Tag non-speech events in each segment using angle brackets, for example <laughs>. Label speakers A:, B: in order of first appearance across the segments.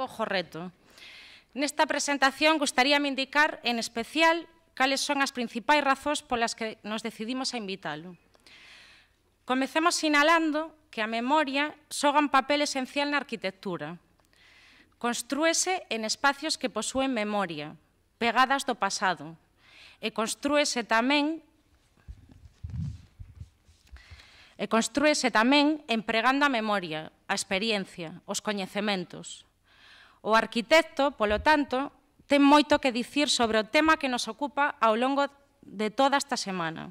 A: Ojo reto. Nesta presentación gustaríame indicar en especial cales son as principais razóns polas que nos decidimos a invitalo. Comecemos sinalando que a memoria xoga un papel esencial na arquitectura. Construese en espacios que posúen memoria, pegadas do pasado, e construese tamén e construese tamén empregando a memoria, a experiencia, os coñecementos, O arquitecto, polo tanto, ten moito que dicir sobre o tema que nos ocupa ao longo de toda esta semana.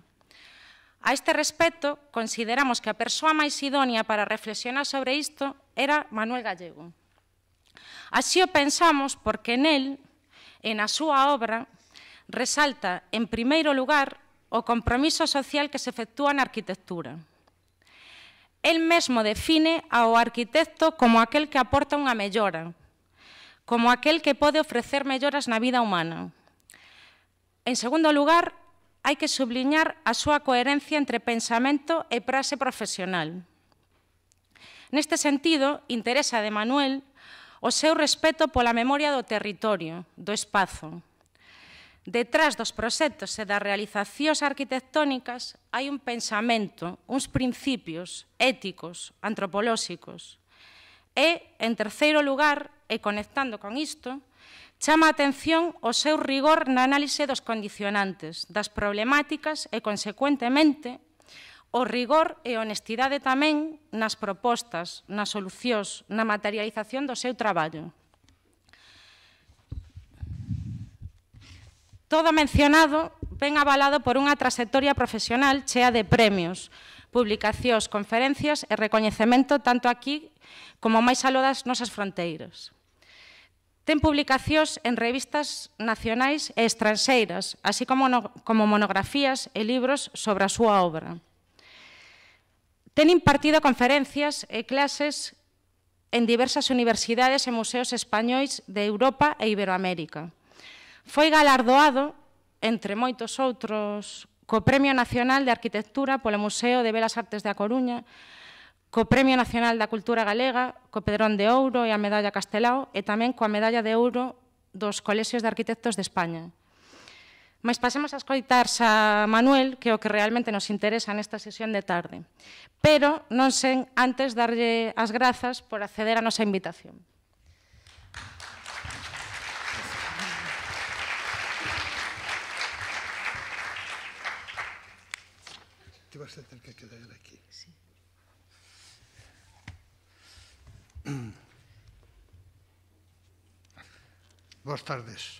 A: A este respecto, consideramos que a persoa máis idónea para reflexionar sobre isto era Manuel Gallego. Así o pensamos porque en él, en a súa obra, resalta, en primeiro lugar, o compromiso social que se efectúa na arquitectura. El mesmo define ao arquitecto como aquel que aporta unha mellora, como aquel que pode ofrecer melloras na vida humana. En segundo lugar, hai que subliñar a súa coherencia entre pensamento e prase profesional. Neste sentido, interesa de Manuel o seu respeto pola memoria do territorio, do espazo. Detrás dos proxectos e das realizacións arquitectónicas hai un pensamento, uns principios éticos, antropolóxicos. E, en terceiro lugar, e conectando con isto, chama a atención o seu rigor na análise dos condicionantes, das problemáticas e, consecuentemente, o rigor e honestidade tamén nas propostas, nas solucións, na materialización do seu traballo. Todo mencionado ven avalado por unha trasectoria profesional chea de premios, publicacións, conferencias e recoñecemento tanto aquí como máis aló das nosas fronteiras. Ten publicacións en revistas nacionais e estranxeiras, así como, no, como monografías e libros sobre a súa obra. Ten impartido conferencias e clases en diversas universidades e museos españois de Europa e Iberoamérica. Foi galardoado, entre moitos outros, co Premio Nacional de Arquitectura polo Museo de Belas Artes de A Coruña co Premio Nacional da Cultura Galega, co Pedrón de Ouro e a Medalla Castelao e tamén coa Medalla de Ouro dos Colexios de Arquitectos de España. Mas pasemos a escoitar a Manuel, que é o que realmente nos interesa nesta sesión de tarde. Pero non sen antes darlle as grazas por acceder á nosa invitación.
B: Te vas a tener que quedar aquí. Sí. boas tardes.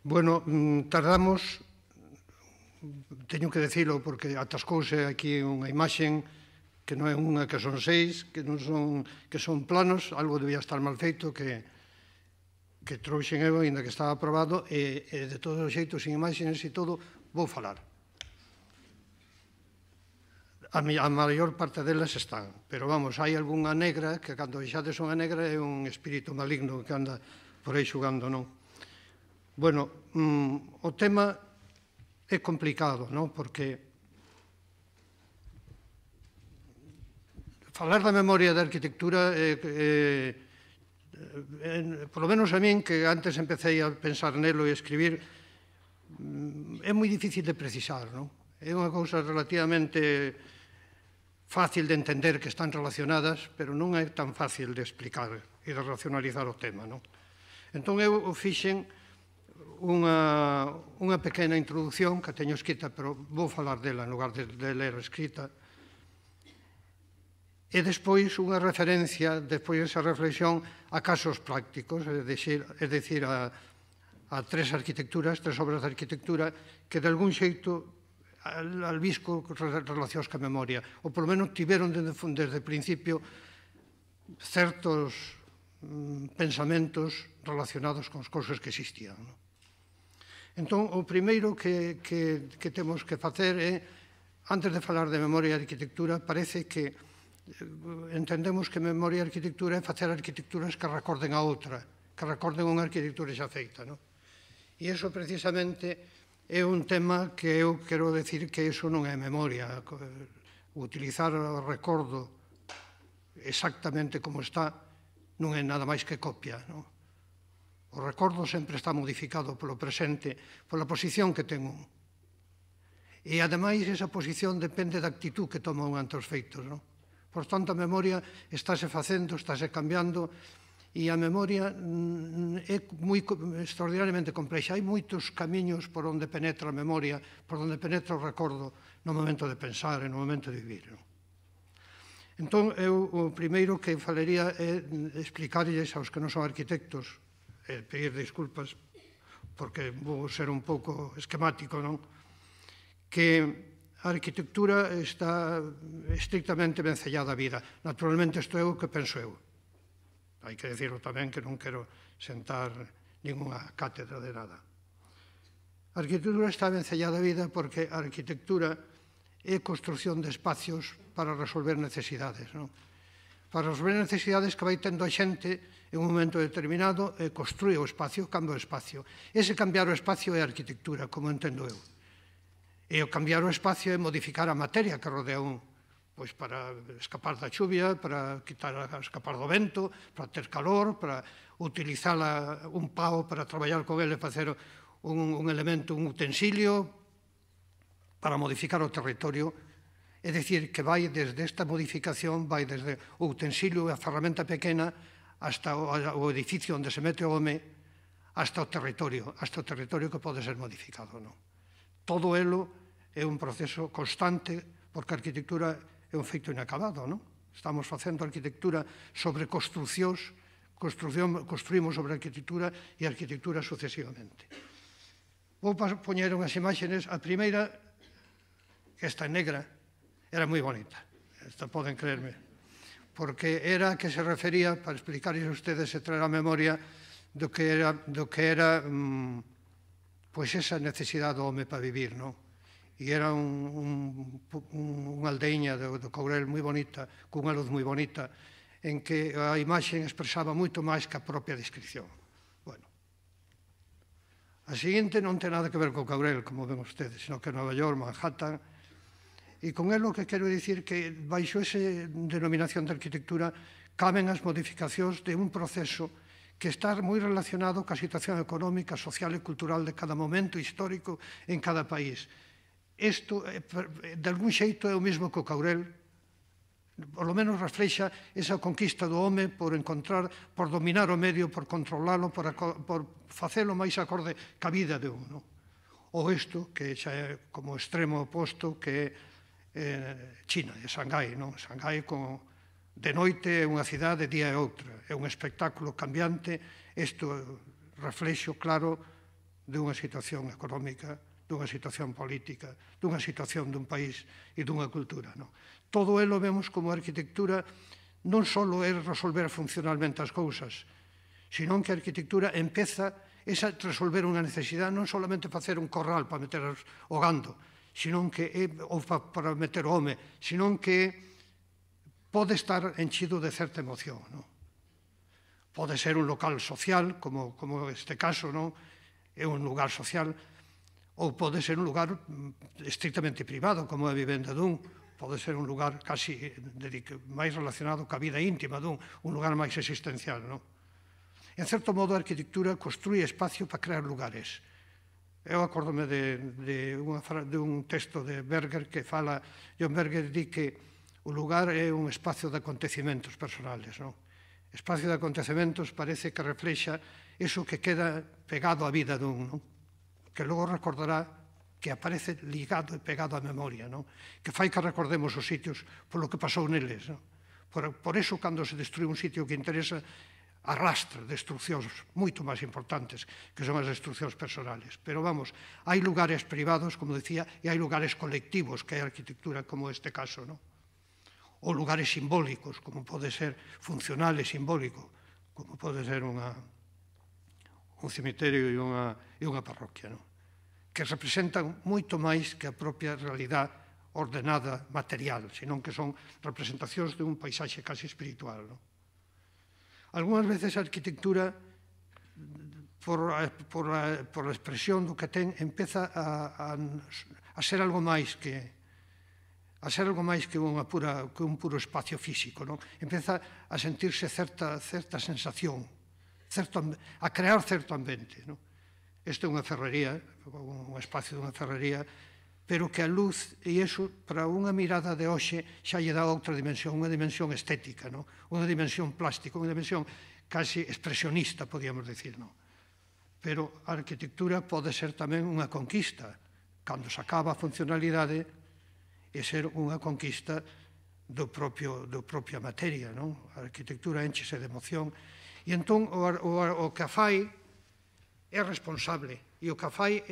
B: Bueno, mm, tardamos, teño que decirlo porque atascouse aquí unha imaxen que non é unha que son seis, que non son que son planos, algo debía estar mal feito que que trouxen eu aínda que estaba aprobado e, e de todos os xeitos sin imaxes e todo vou falar. A, mi, a maior parte delas están, pero vamos, hai algunha negra que cando xa de son a negra é un espírito maligno que anda por aí xugando, non? Bueno, mm, o tema é complicado, non? Porque falar da memoria da arquitectura é, eh, por lo menos a min que antes empecé a pensar nelo e escribir mm, é moi difícil de precisar, non? É unha cousa relativamente fácil de entender que están relacionadas, pero non é tan fácil de explicar e de racionalizar o tema, non? Entón eu fixen unha, unha pequena introducción que teño escrita, pero vou falar dela en lugar de, de ler escrita. E despois unha referencia, despois esa reflexión, a casos prácticos, é dicir, é dicir a, a tres arquitecturas, tres obras de arquitectura, que de algún xeito al, albisco relacións ca memoria, ou polo menos tiveron desde, desde principio certos Mm, pensamentos relacionados con as cousas que existían. Non? Entón, o primeiro que, que, que temos que facer é, antes de falar de memoria e arquitectura, parece que eh, entendemos que memoria e arquitectura é facer arquitecturas que recorden a outra, que recorden unha arquitectura xa feita. Non? E iso precisamente é un tema que eu quero decir que iso non é memoria. Eh, utilizar o recordo exactamente como está non é nada máis que copia. Non? O recordo sempre está modificado polo presente, pola posición que ten un. E, ademais, esa posición depende da actitud que toma un ante os feitos. Non? Por tanto, a memoria estáse facendo, estáse cambiando, e a memoria mm, é moi extraordinariamente complexa. Hai moitos camiños por onde penetra a memoria, por onde penetra o recordo no momento de pensar e no momento de vivir. Non? Entón, eu o primeiro que falaría é explicarlles aos que non son arquitectos, e pedir disculpas, porque vou ser un pouco esquemático, non? Que a arquitectura está estrictamente vencellada á vida. Naturalmente, isto é o que penso eu. Hai que decirlo tamén que non quero sentar ninguna cátedra de nada. A arquitectura está vencellada á vida porque a arquitectura e construción de espacios para resolver necesidades. Non? Para resolver necesidades que vai tendo a xente en un momento determinado e construe o espacio, cambia o espacio. Ese cambiar o espacio é a arquitectura, como entendo eu. E o cambiar o espacio é modificar a materia que rodea un, pois para escapar da chuvia, para quitar escapar do vento, para ter calor, para utilizar un pau para traballar con ele, facer un, un elemento, un utensilio, para modificar o territorio, é dicir, que vai desde esta modificación, vai desde o utensilio e a ferramenta pequena hasta o edificio onde se mete o home, hasta o territorio, hasta o territorio que pode ser modificado. Non? Todo elo é un proceso constante, porque a arquitectura é un feito inacabado. Non? Estamos facendo arquitectura sobre construcións, construción, construímos sobre arquitectura e arquitectura sucesivamente. Vou poñer unhas imágenes. A primeira esta negra era moi bonita, esta poden creerme, porque era a que se refería, para explicarles a ustedes e traer a memoria, do que era, do que era mmm, pois esa necesidade do home para vivir, non? E era un, un, un, unha aldeña do, do Courel moi bonita, cunha luz moi bonita, en que a imaxe expresaba moito máis que a propia descripción. Bueno, a seguinte non ten nada que ver co Caurel, como ven ustedes, sino que Nova York, Manhattan, E con el o que quero dicir que baixo ese denominación de arquitectura caben as modificacións de un proceso que está moi relacionado ca situación económica, social e cultural de cada momento histórico en cada país. Isto, eh, eh, de algún xeito, é o mesmo que o Caurel, por lo menos reflexa esa conquista do home por encontrar, por dominar o medio, por controlalo, por, por facelo máis acorde ca vida de un. O Ou isto, que xa é como extremo oposto, que é Eh, China, de Shanghai, non? Shanghai con, de noite é unha cidade, de día é outra. É un espectáculo cambiante, isto reflexo claro dunha situación económica, dunha situación política, dunha situación dun país e dunha cultura. Non? Todo elo vemos como arquitectura non só é resolver funcionalmente as cousas, senón que a arquitectura empeza esa resolver unha necesidade, non solamente facer un corral para meter o gando, che, ou eh, para meter home, senón que pode estar enchido de certa emoción. Non? Pode ser un local social, como, como este caso, non? é un lugar social, ou pode ser un lugar mm, estrictamente privado, como a vivenda dun, pode ser un lugar casi eh, máis relacionado ca vida íntima dun, un lugar máis existencial. Non? En certo modo, a arquitectura construí espacio para crear lugares, Eu acordome de, de, unha, de un texto de Berger que fala, John Berger di que o lugar é un espacio de acontecimentos personales, non? Espacio de acontecimentos parece que reflexa iso que queda pegado á vida dun, non? Que logo recordará que aparece ligado e pegado á memoria, non? que fai que recordemos os sitios polo que pasou neles. Non? Por, por eso, cando se destrui un sitio que interesa, arrastra destruccións moito máis importantes que son as destruccións personales. Pero vamos, hai lugares privados, como decía, e hai lugares colectivos que hai arquitectura como este caso, non? ou lugares simbólicos, como pode ser funcional e simbólico, como pode ser unha, un cemiterio e unha, e unha parroquia, non? que representan moito máis que a propia realidade ordenada material, senón que son representacións de un paisaxe casi espiritual. Non? Algúnas veces a arquitectura, por, a, por, a, por a expresión do que ten, empeza a, a, a ser algo máis que a ser algo máis que unha pura que un puro espacio físico, non? Empeza a sentirse certa certa sensación, certo a crear certo ambiente, non? Isto é unha ferrería, un espacio dunha ferrería pero que a luz e iso, para unha mirada de hoxe xa lle dá outra dimensión, unha dimensión estética, non? unha dimensión plástica, unha dimensión casi expresionista, podíamos dicir. Non? Pero a arquitectura pode ser tamén unha conquista, cando se acaba a funcionalidade e ser unha conquista do propio, do propia materia. Non? A arquitectura enchese de emoción e entón o, o, o que a fai é responsable E o que fai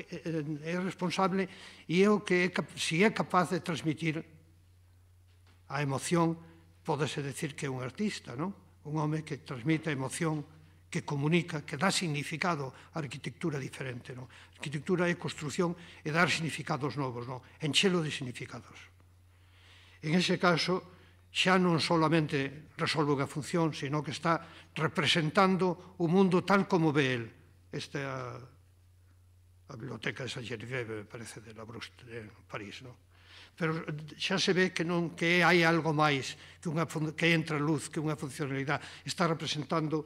B: é responsable e é o que é, se é capaz de transmitir a emoción, podese decir que é un artista, non? Un home que transmite a emoción, que comunica, que dá significado á arquitectura diferente, non? Arquitectura é construción e dar significados novos, non? Enchelo de significados. En ese caso, xa non solamente resolve unha función, sino que está representando o mundo tal como ve el. Esta a Biblioteca de saint Genevieve, me parece, de, la Brust, de París, non? Pero xa se ve que non que hai algo máis, que, unha, que entra luz, que unha funcionalidade está representando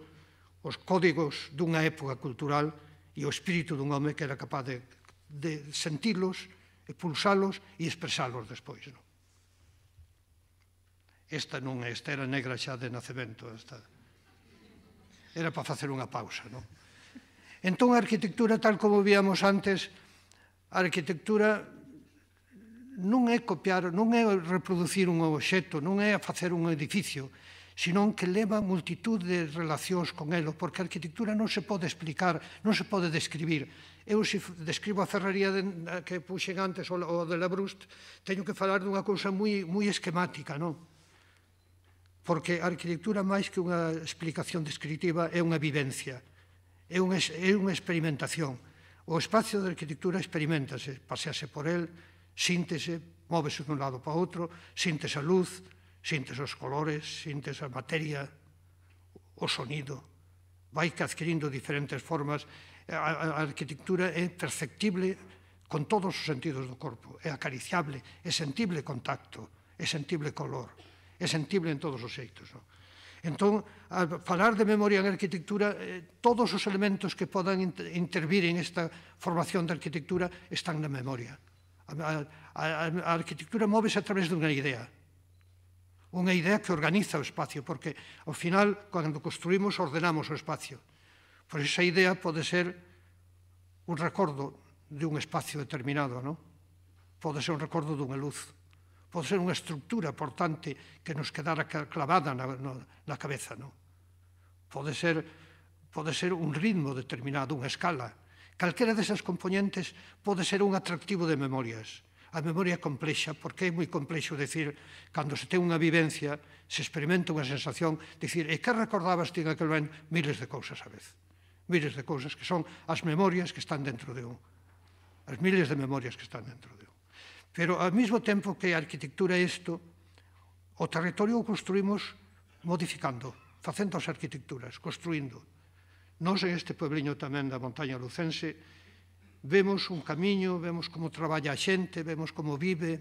B: os códigos dunha época cultural e o espírito dun home que era capaz de, de sentilos, pulsalos e expresalos despois. Non? Esta non, esta era negra xa de nacemento. Esta. Era para facer unha pausa, non? Entón, a arquitectura, tal como víamos antes, a arquitectura non é copiar, non é reproducir un obxeto, non é facer un edificio, senón que leva multitud de relacións con elo, porque a arquitectura non se pode explicar, non se pode describir. Eu, se describo a ferrería de, que puxen antes o, o de Brust, teño que falar dunha cousa moi, moi esquemática, non? Porque a arquitectura, máis que unha explicación descriptiva, é unha vivencia é unha, é unha experimentación. O espacio da arquitectura experimentase, pasease por el, síntese, móvese dun lado para outro, síntese a luz, síntese os colores, síntese a materia, o sonido. Vai que adquirindo diferentes formas. A, a, a arquitectura é perceptible con todos os sentidos do corpo. É acariciable, é sentible contacto, é sentible color, é sentible en todos os xeitos. Non? Entón, a falar de memoria en arquitectura, eh, todos os elementos que podan intervir en esta formación de arquitectura están na memoria. A, a, a arquitectura móvese a través dunha idea, unha idea que organiza o espacio, porque ao final, cando construímos, ordenamos o espacio. Pois esa idea pode ser un recordo de un espacio determinado, non? Pode ser un recordo dunha luz. Pode ser unha estructura, portante que nos quedara clavada na, na cabeza. Non? Pode ser, pode ser un ritmo determinado, unha escala. Calquera desas componentes pode ser un atractivo de memorias. A memoria é complexa, porque é moi complexo decir, cando se ten unha vivencia, se experimenta unha sensación, decir, e que recordabas ti en aquel momento? Miles de cousas a vez. Miles de cousas que son as memorias que están dentro de un. As miles de memorias que están dentro de un. Pero ao mesmo tempo que a arquitectura é isto, o territorio o construímos modificando, facendo as arquitecturas, construindo. Nos en este puebliño tamén da montaña lucense vemos un camiño, vemos como traballa a xente, vemos como vive,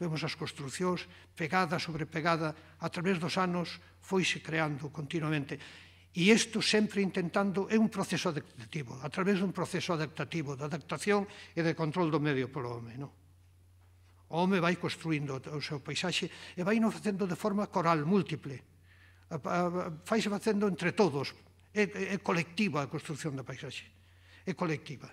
B: vemos as construcións, pegada sobre pegada, a través dos anos foise creando continuamente. E isto sempre intentando, é un proceso adaptativo, a través dun proceso adaptativo, de adaptación e de control do medio polo home. Non? O home vai construindo o seu paisaxe e vai non facendo de forma coral, múltiple. Faise facendo entre todos. É, é colectiva a construción da paisaxe. É colectiva.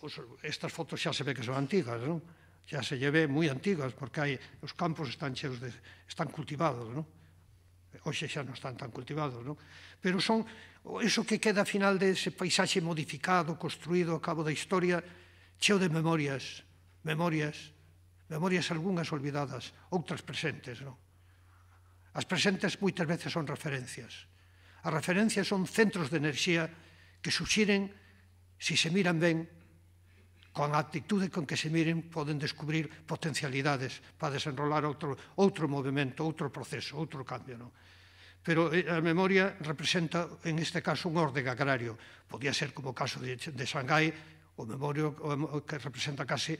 B: Os, estas fotos xa se ve que son antigas, non? Xa se lle ve moi antigas, porque hai, os campos están cheos de, están cultivados, non? Hoxe xa non están tan cultivados, non? Pero son, iso que queda a final dese paisaxe modificado, construído a cabo da historia, cheo de memorias, memorias, memorias algunhas olvidadas, outras presentes, non? As presentes moitas veces son referencias. As referencias son centros de enerxía que suxiren, se se miran ben, con a actitude con que se miren, poden descubrir potencialidades para desenrolar outro, outro movimento, outro proceso, outro cambio. Non? Pero eh, a memoria representa, en este caso, un orden agrario. Podía ser como o caso de, de Xangai, o memorio que representa case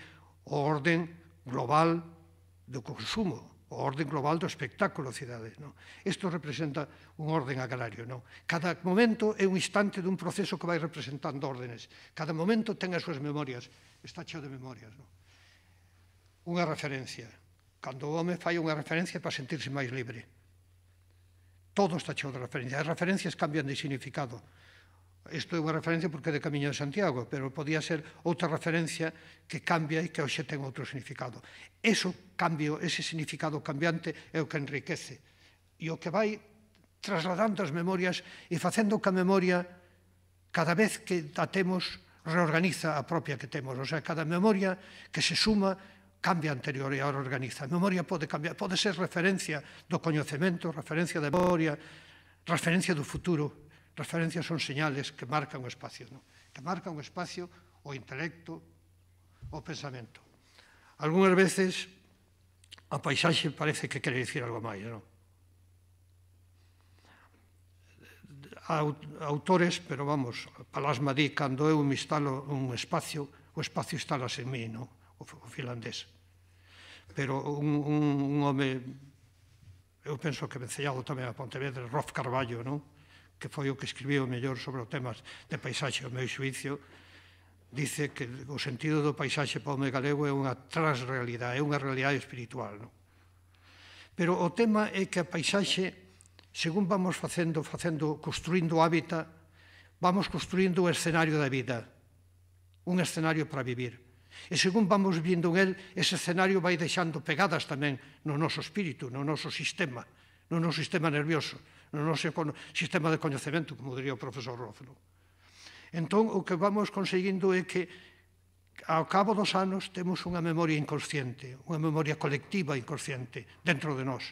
B: o orden global do consumo, o orden global do espectáculo cidade. Non? Isto representa un orden agrario. Non? Cada momento é un instante dun proceso que vai representando órdenes. Cada momento ten as súas memorias. Está cheo de memorias. Non? Unha referencia. Cando o home fai unha referencia para sentirse máis libre. Todo está cheo de referencias. As referencias cambian de significado Isto é unha referencia porque é de Camiño de Santiago, pero podía ser outra referencia que cambia e que hoxe ten outro significado. Eso cambio, ese significado cambiante é o que enriquece e o que vai trasladando as memorias e facendo que a memoria cada vez que a temos reorganiza a propia que temos, o sea, cada memoria que se suma cambia anterior e ahora organiza. A memoria pode cambiar, pode ser referencia do coñecemento, referencia da memoria, referencia do futuro, Referencias son señales que marcan o espacio, non? que marcan o espacio, o intelecto, o pensamento. Algúnas veces a paisaxe parece que quere dicir algo máis, non? autores, pero vamos, Palasma di, cando eu me instalo un espacio, o espacio instalas en mí, non? O, finlandés. Pero un, un, un home eu penso que enseñado tamén a Pontevedra, Rolf Carballo, non? que foi o que escribiu mellor sobre os temas de paisaxe ao meu xuicio, dice que o sentido do paisaxe para o home galego é unha transrealidade, é unha realidade espiritual. Non? Pero o tema é que a paisaxe, según vamos facendo, facendo construindo o hábitat, vamos construindo o escenario da vida, un escenario para vivir. E según vamos vindo en el, ese escenario vai deixando pegadas tamén no noso espírito, no noso sistema, no noso sistema nervioso no noso sistema de coñecemento, como diría o profesor Rófilo. Entón, o que vamos conseguindo é que ao cabo dos anos temos unha memoria inconsciente, unha memoria colectiva inconsciente dentro de nós.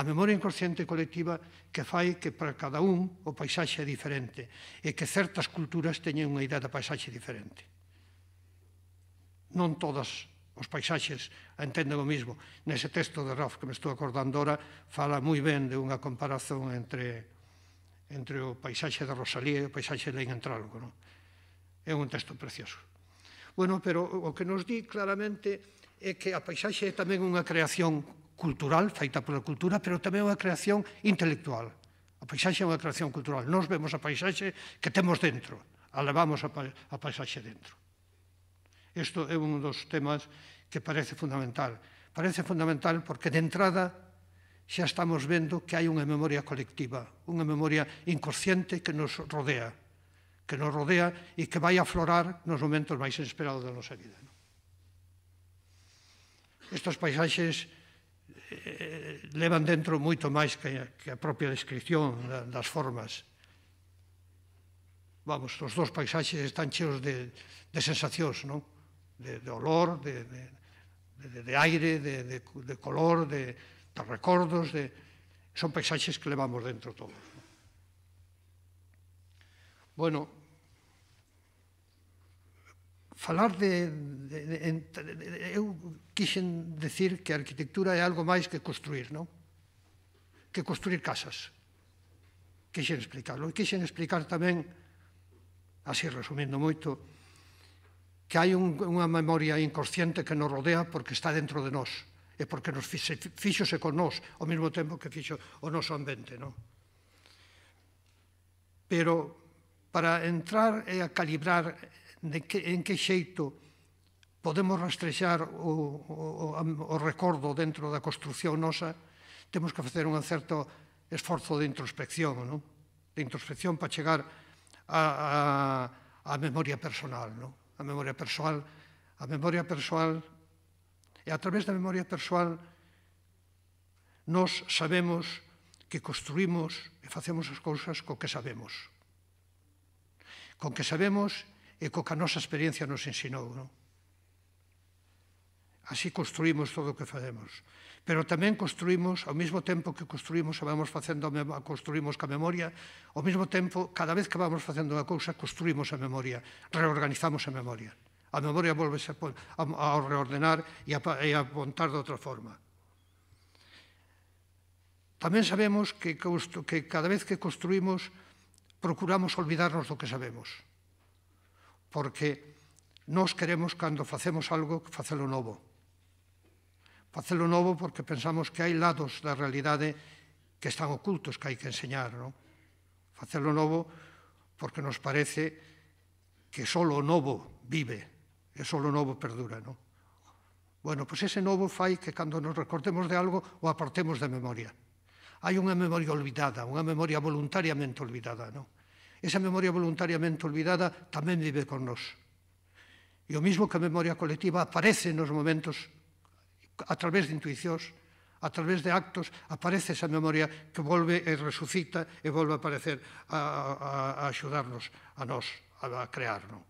B: A memoria inconsciente colectiva que fai que para cada un o paisaxe é diferente e que certas culturas teñen unha idea da paisaxe diferente. Non todas os paisaxes entenden o mismo. Nese texto de Raf que me estou acordando ora, fala moi ben de unha comparación entre entre o paisaxe de Rosalía e o paisaxe de Leingentrálogo. Non? É un texto precioso. Bueno, pero o que nos di claramente é que a paisaxe é tamén unha creación cultural, feita pola cultura, pero tamén unha creación intelectual. A paisaxe é unha creación cultural. Nos vemos a paisaxe que temos dentro, a levamos a paisaxe dentro isto é un dos temas que parece fundamental. Parece fundamental porque de entrada xa estamos vendo que hai unha memoria colectiva, unha memoria inconsciente que nos rodea, que nos rodea e que vai aflorar nos momentos máis esperados da nosa vida. Non? Estos paisaxes eh, levan dentro moito máis que, que a propia descripción das formas. Vamos, os dous paisaxes están cheos de, de sensacións, non? de, de olor, de, de, de aire, de, de, de color, de, de recordos, de... son paisaxes que levamos dentro todos. ¿no? Bueno, falar de, de, de, de, eu quixen decir que a arquitectura é algo máis que construir, non? Que construir casas. Quixen explicarlo. E quixen explicar tamén, así resumindo moito, que hai un, unha memoria inconsciente que nos rodea porque está dentro de nós e porque nos fixe, fixose con nós ao mesmo tempo que fixo o noso ambiente. Non? Pero para entrar e a calibrar de que, en que xeito podemos rastrexar o, o, o recordo dentro da construción nosa, temos que facer un certo esforzo de introspección, non? de introspección para chegar a, a, a memoria personal. Non? a memoria persoal. A memoria persoal, e a través da memoria persoal, nos sabemos que construímos e facemos as cousas co que sabemos. Con que sabemos e co que a nosa experiencia nos ensinou. Non? Así construímos todo o que facemos. Pero tamén construímos, ao mesmo tempo que construímos, e vamos facendo construímos ca memoria, ao mesmo tempo, cada vez que vamos facendo unha cousa, construímos a memoria, reorganizamos a memoria. A memoria volve a, a, a reordenar e a, e a apontar de outra forma. Tamén sabemos que, que cada vez que construímos procuramos olvidarnos do que sabemos. Porque nós queremos, cando facemos algo, facelo novo facelo novo porque pensamos que hai lados da realidade que están ocultos que hai que enseñar, non? Facelo novo porque nos parece que só o novo vive, e só o novo perdura, non? Bueno, pois ese novo fai que cando nos recordemos de algo o apartemos da memoria. Hai unha memoria olvidada, unha memoria voluntariamente olvidada, non? Esa memoria voluntariamente olvidada tamén vive con nós. E o mismo que a memoria colectiva aparece nos momentos a través de intuicións, a través de actos, aparece esa memoria que volve e resucita e volve a aparecer a, a, a axudarnos a nós, a, a crear. Non?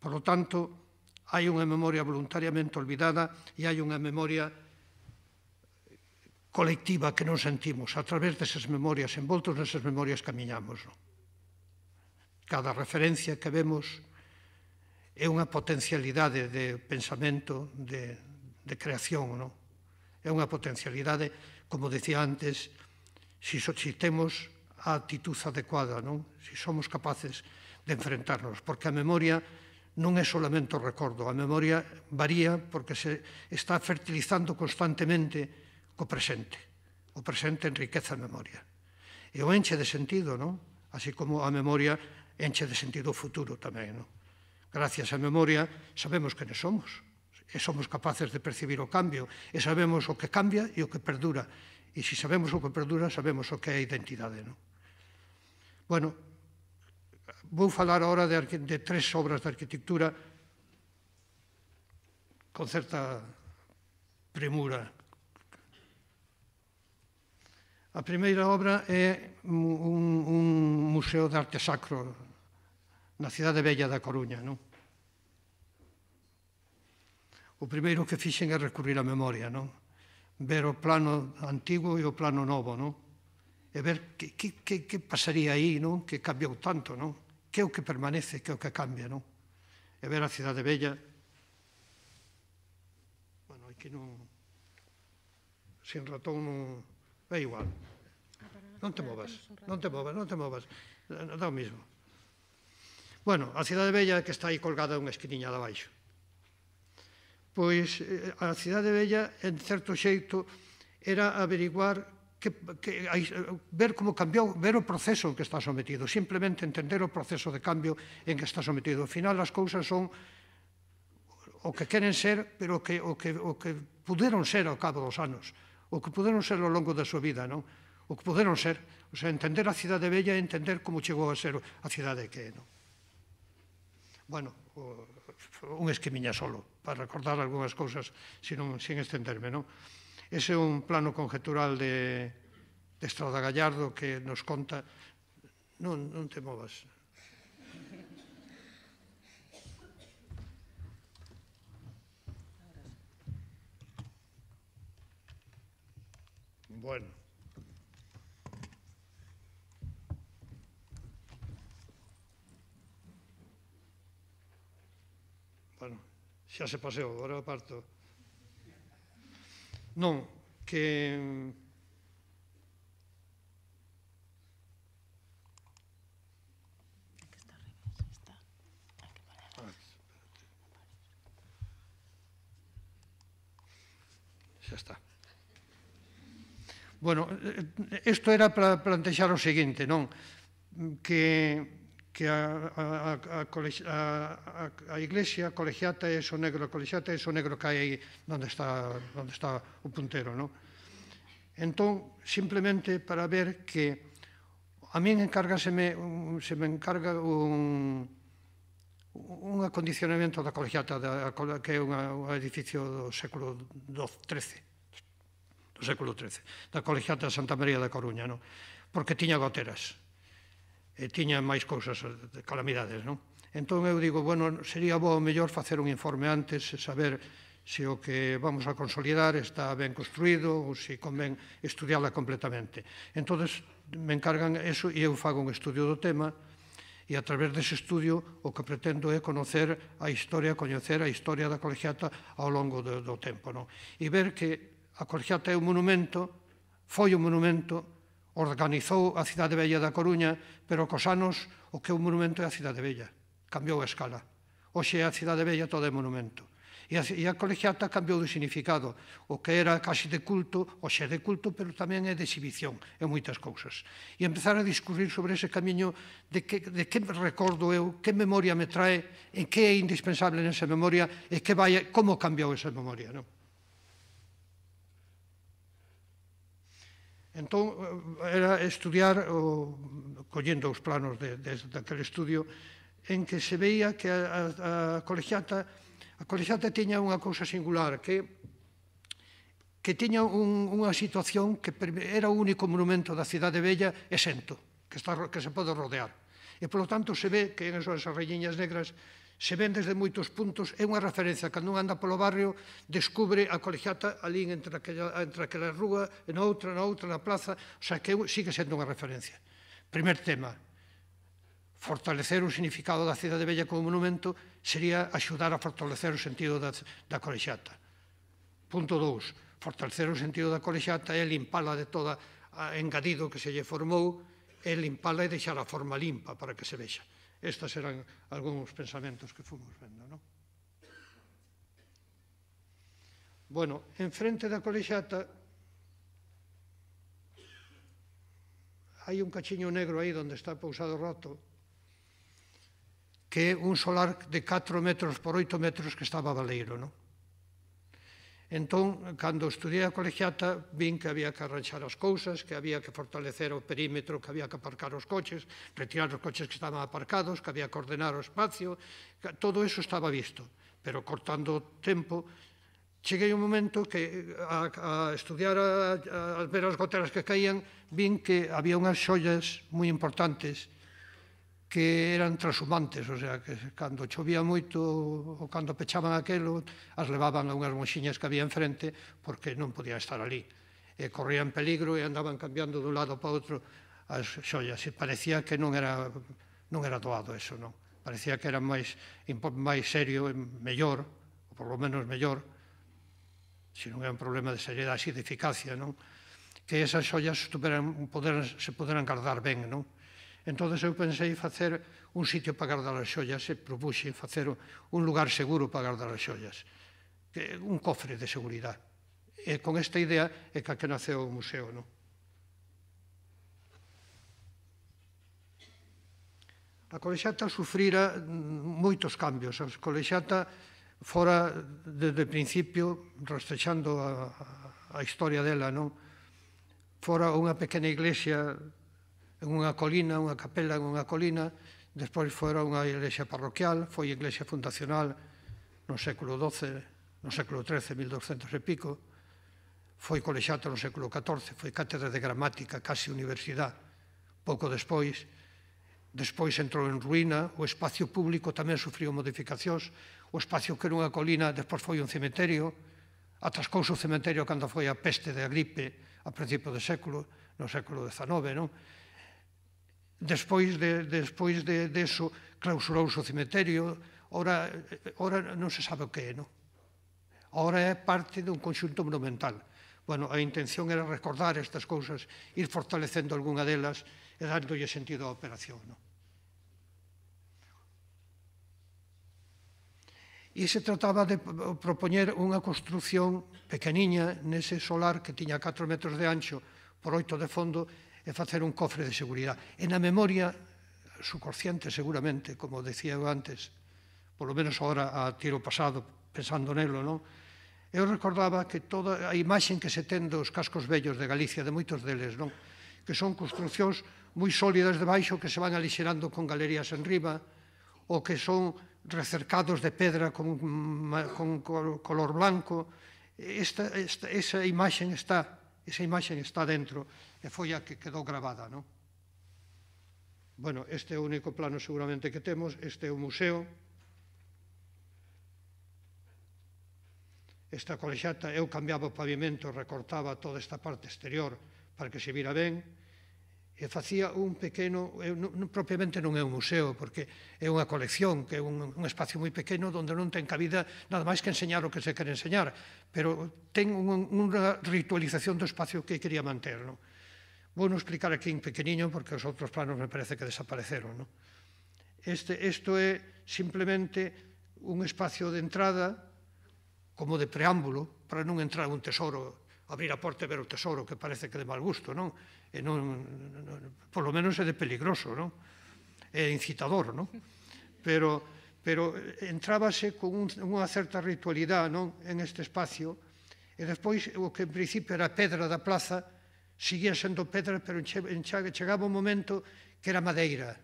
B: Por lo tanto, hai unha memoria voluntariamente olvidada e hai unha memoria colectiva que non sentimos. A través desas memorias, envoltos nesas memorias, camiñamos. Non? Cada referencia que vemos é unha potencialidade de pensamento, de, de creación, non? É unha potencialidade, como decía antes, se si, si temos a actitud adecuada, non? Se si somos capaces de enfrentarnos, porque a memoria non é solamente o recordo, a memoria varía porque se está fertilizando constantemente co presente. O presente enriquece a memoria. E o enche de sentido, non? Así como a memoria enche de sentido o futuro tamén, non? Gracias á memoria sabemos quenes somos e somos capaces de percibir o cambio e sabemos o que cambia e o que perdura. E se sabemos o que perdura, sabemos o que é a identidade. Non? Bueno, vou falar agora de, de tres obras de arquitectura con certa premura. A primeira obra é un, un museo de arte sacro na cidade bella da Coruña, non? o primeiro que fixen é recurrir á memoria, non? Ver o plano antigo e o plano novo, non? E ver que, que, que, que pasaría aí, non? Que cambiou tanto, non? Que é o que permanece, que é o que cambia, non? E ver a cidade bella, bueno, aquí non, sin ratón non, é igual. Ah, non te movas, non te movas, non te movas, dá o mismo. Bueno, a cidade bella que está aí colgada unha esquiniña de abaixo pois eh, a cidade bella en certo xeito, era averiguar que, que ver como cambiou, ver o proceso en que está sometido, simplemente entender o proceso de cambio en que está sometido. Ao final as cousas son o que queren ser, pero o que, o, que, o que puderon ser ao cabo dos anos, o que puderon ser ao longo da súa vida, non? O que puderon ser, o sea, entender a cidade bella e entender como chegou a ser a cidade que é, non? Bueno, o, un esquemiña solo, para recordar algunhas cousas sin, un, sin estenderme Non? Ese é un plano conjetural de, de Estrada Gallardo que nos conta... Non, non te movas. Bueno. bueno, xa se paseou, agora aparto. Non, que xa está. Bueno, eh, eh, isto era para plantexar o seguinte, non? Que que a, a, a, a, a iglesia a colegiata é o negro, a colegiata é o negro que aí onde está, onde está o puntero, non? Entón, simplemente para ver que a min encárgaseme, un, se me encarga un, un acondicionamento da colegiata, da, que é unha, un edificio do século XIII, do século XIII, da colegiata de Santa María da Coruña, non? porque tiña goteras e eh, tiña máis cousas eh, de calamidades, non? Entón eu digo, bueno, sería bo mellor facer un informe antes e saber se o que vamos a consolidar está ben construído ou se convén estudiarla completamente. Entón, me encargan eso e eu fago un estudio do tema e a través dese estudio o que pretendo é conocer a historia, coñecer a historia da colegiata ao longo do, do tempo. Non? E ver que a colegiata é un monumento, foi un monumento Organizou a cidade bella da Coruña, pero cos anos o que é un monumento é a cidade bella. Cambiou a escala. Hoxe é a cidade bella todo é monumento. E a, e a colegiata cambiou de significado. O que era casi de culto, hoxe é de culto, pero tamén é de exhibición, é moitas cousas. E empezar a discurrir sobre ese camiño de que, de que recordo eu, que memoria me trae, en que é indispensable nesa memoria e que vai, como cambiou esa memoria. Non? Entón, era estudiar, o, collendo os planos de, de, daquele estudio, en que se veía que a, a, a colegiata a colegiata tiña unha cousa singular, que que tiña un, unha situación que era o único monumento da cidade bella exento, que, está, que se pode rodear. E, polo tanto, se ve que en esas relliñas negras se ven desde moitos puntos, é unha referencia. Cando un anda polo barrio, descubre a colegiata ali entre aquela, entre aquela rúa, en outra, na outra, na plaza, o sea que sigue sendo unha referencia. Primer tema, fortalecer o significado da cidade bella como monumento sería axudar a fortalecer o sentido da, da colexiata. Punto 2. Fortalecer o sentido da colexiata é limpala de toda a engadido que se lle formou, é limpala e deixar a forma limpa para que se vexa. Estas eran algúns pensamentos que fomos vendo, non? Bueno, en frente da colexiata hai un cachiño negro aí onde está pousado roto que é un solar de 4 metros por 8 metros que estaba baleiro, non? Entón, cando estudiei a colegiata, vin que había que arranxar as cousas, que había que fortalecer o perímetro, que había que aparcar os coches, retirar os coches que estaban aparcados, que había que ordenar o espacio, que todo eso estaba visto. Pero cortando o tempo, cheguei un momento que a, a estudiar, a, a ver as goteras que caían, vin que había unhas xollas moi importantes que eran transhumantes, o sea, que cando chovía moito ou cando pechaban aquelo, as levaban a unhas monxiñas que había enfrente porque non podían estar ali. E corrían peligro e andaban cambiando dun lado para outro as xollas. E parecía que non era, non era doado eso, non? Parecía que era máis, máis serio e mellor, ou por lo menos mellor, se non é un problema de seriedade, así de eficacia, non? Que esas xollas tuperan, poder, se poderan guardar ben, non? Entón eu pensei facer un sitio para guardar as xollas e propuxe facer un lugar seguro para guardar as xollas, un cofre de seguridade. E con esta idea é que que naceu o museo, non? A colexata sufrira mm, moitos cambios. A colexata fora desde o principio, rastrexando a, a historia dela, non? Fora unha pequena iglesia en unha colina, unha capela en unha colina, despois fora unha iglesia parroquial, foi iglesia fundacional no século XII, no século XIII, 1200 e pico, foi colexato no século XIV, foi cátedra de gramática, casi universidade, pouco despois, despois entrou en ruína, o espacio público tamén sufriu modificacións, o espacio que era unha colina despois foi un cementerio, atascou o cementerio cando foi a peste da gripe a principio do século, no século XIX, non? Despois de, despois de, de eso, o cementerio, ora, ora non se sabe o que é, non? Ora é parte dun conxunto monumental. Bueno, a intención era recordar estas cousas, ir fortalecendo algunha delas e dándolle sentido á operación, non? e se trataba de propoñer unha construción pequeniña nese solar que tiña 4 metros de ancho por 8 de fondo e facer un cofre de seguridade. E na memoria subconsciente seguramente, como decía eu antes, polo menos agora a tiro pasado pensando nelo, non? Eu recordaba que toda a imaxen que se ten dos cascos vellos de Galicia, de moitos deles, non? Que son construccións moi sólidas de baixo que se van alixerando con galerías en riba, ou que son recercados de pedra con, con color blanco. Esta, esta, esa imaxen está Esa imaxe está dentro e foi a que quedou gravada, non? Bueno, este é o único plano seguramente que temos, este é o museo. Esta colexata eu cambiaba o pavimento, recortaba toda esta parte exterior para que se vira ben e facía un pequeno, eu, non, propiamente non é un museo, porque é unha colección, que é un, un espacio moi pequeno onde non ten cabida nada máis que enseñar o que se quer enseñar, pero ten un, unha ritualización do espacio que quería manter. Non? Vou non explicar aquí en pequeniño, porque os outros planos me parece que desapareceron. Non? Este, isto é simplemente un espacio de entrada, como de preámbulo, para non entrar un tesouro abrir a porta e ver o tesouro, que parece que de mal gusto, non? e eh, non, lo menos é de peligroso, non? É incitador, non? Pero pero entrábase con un, unha certa ritualidade non en este espacio e despois o que en principio era pedra da plaza seguía sendo pedra pero enche, chegaba un momento que era madeira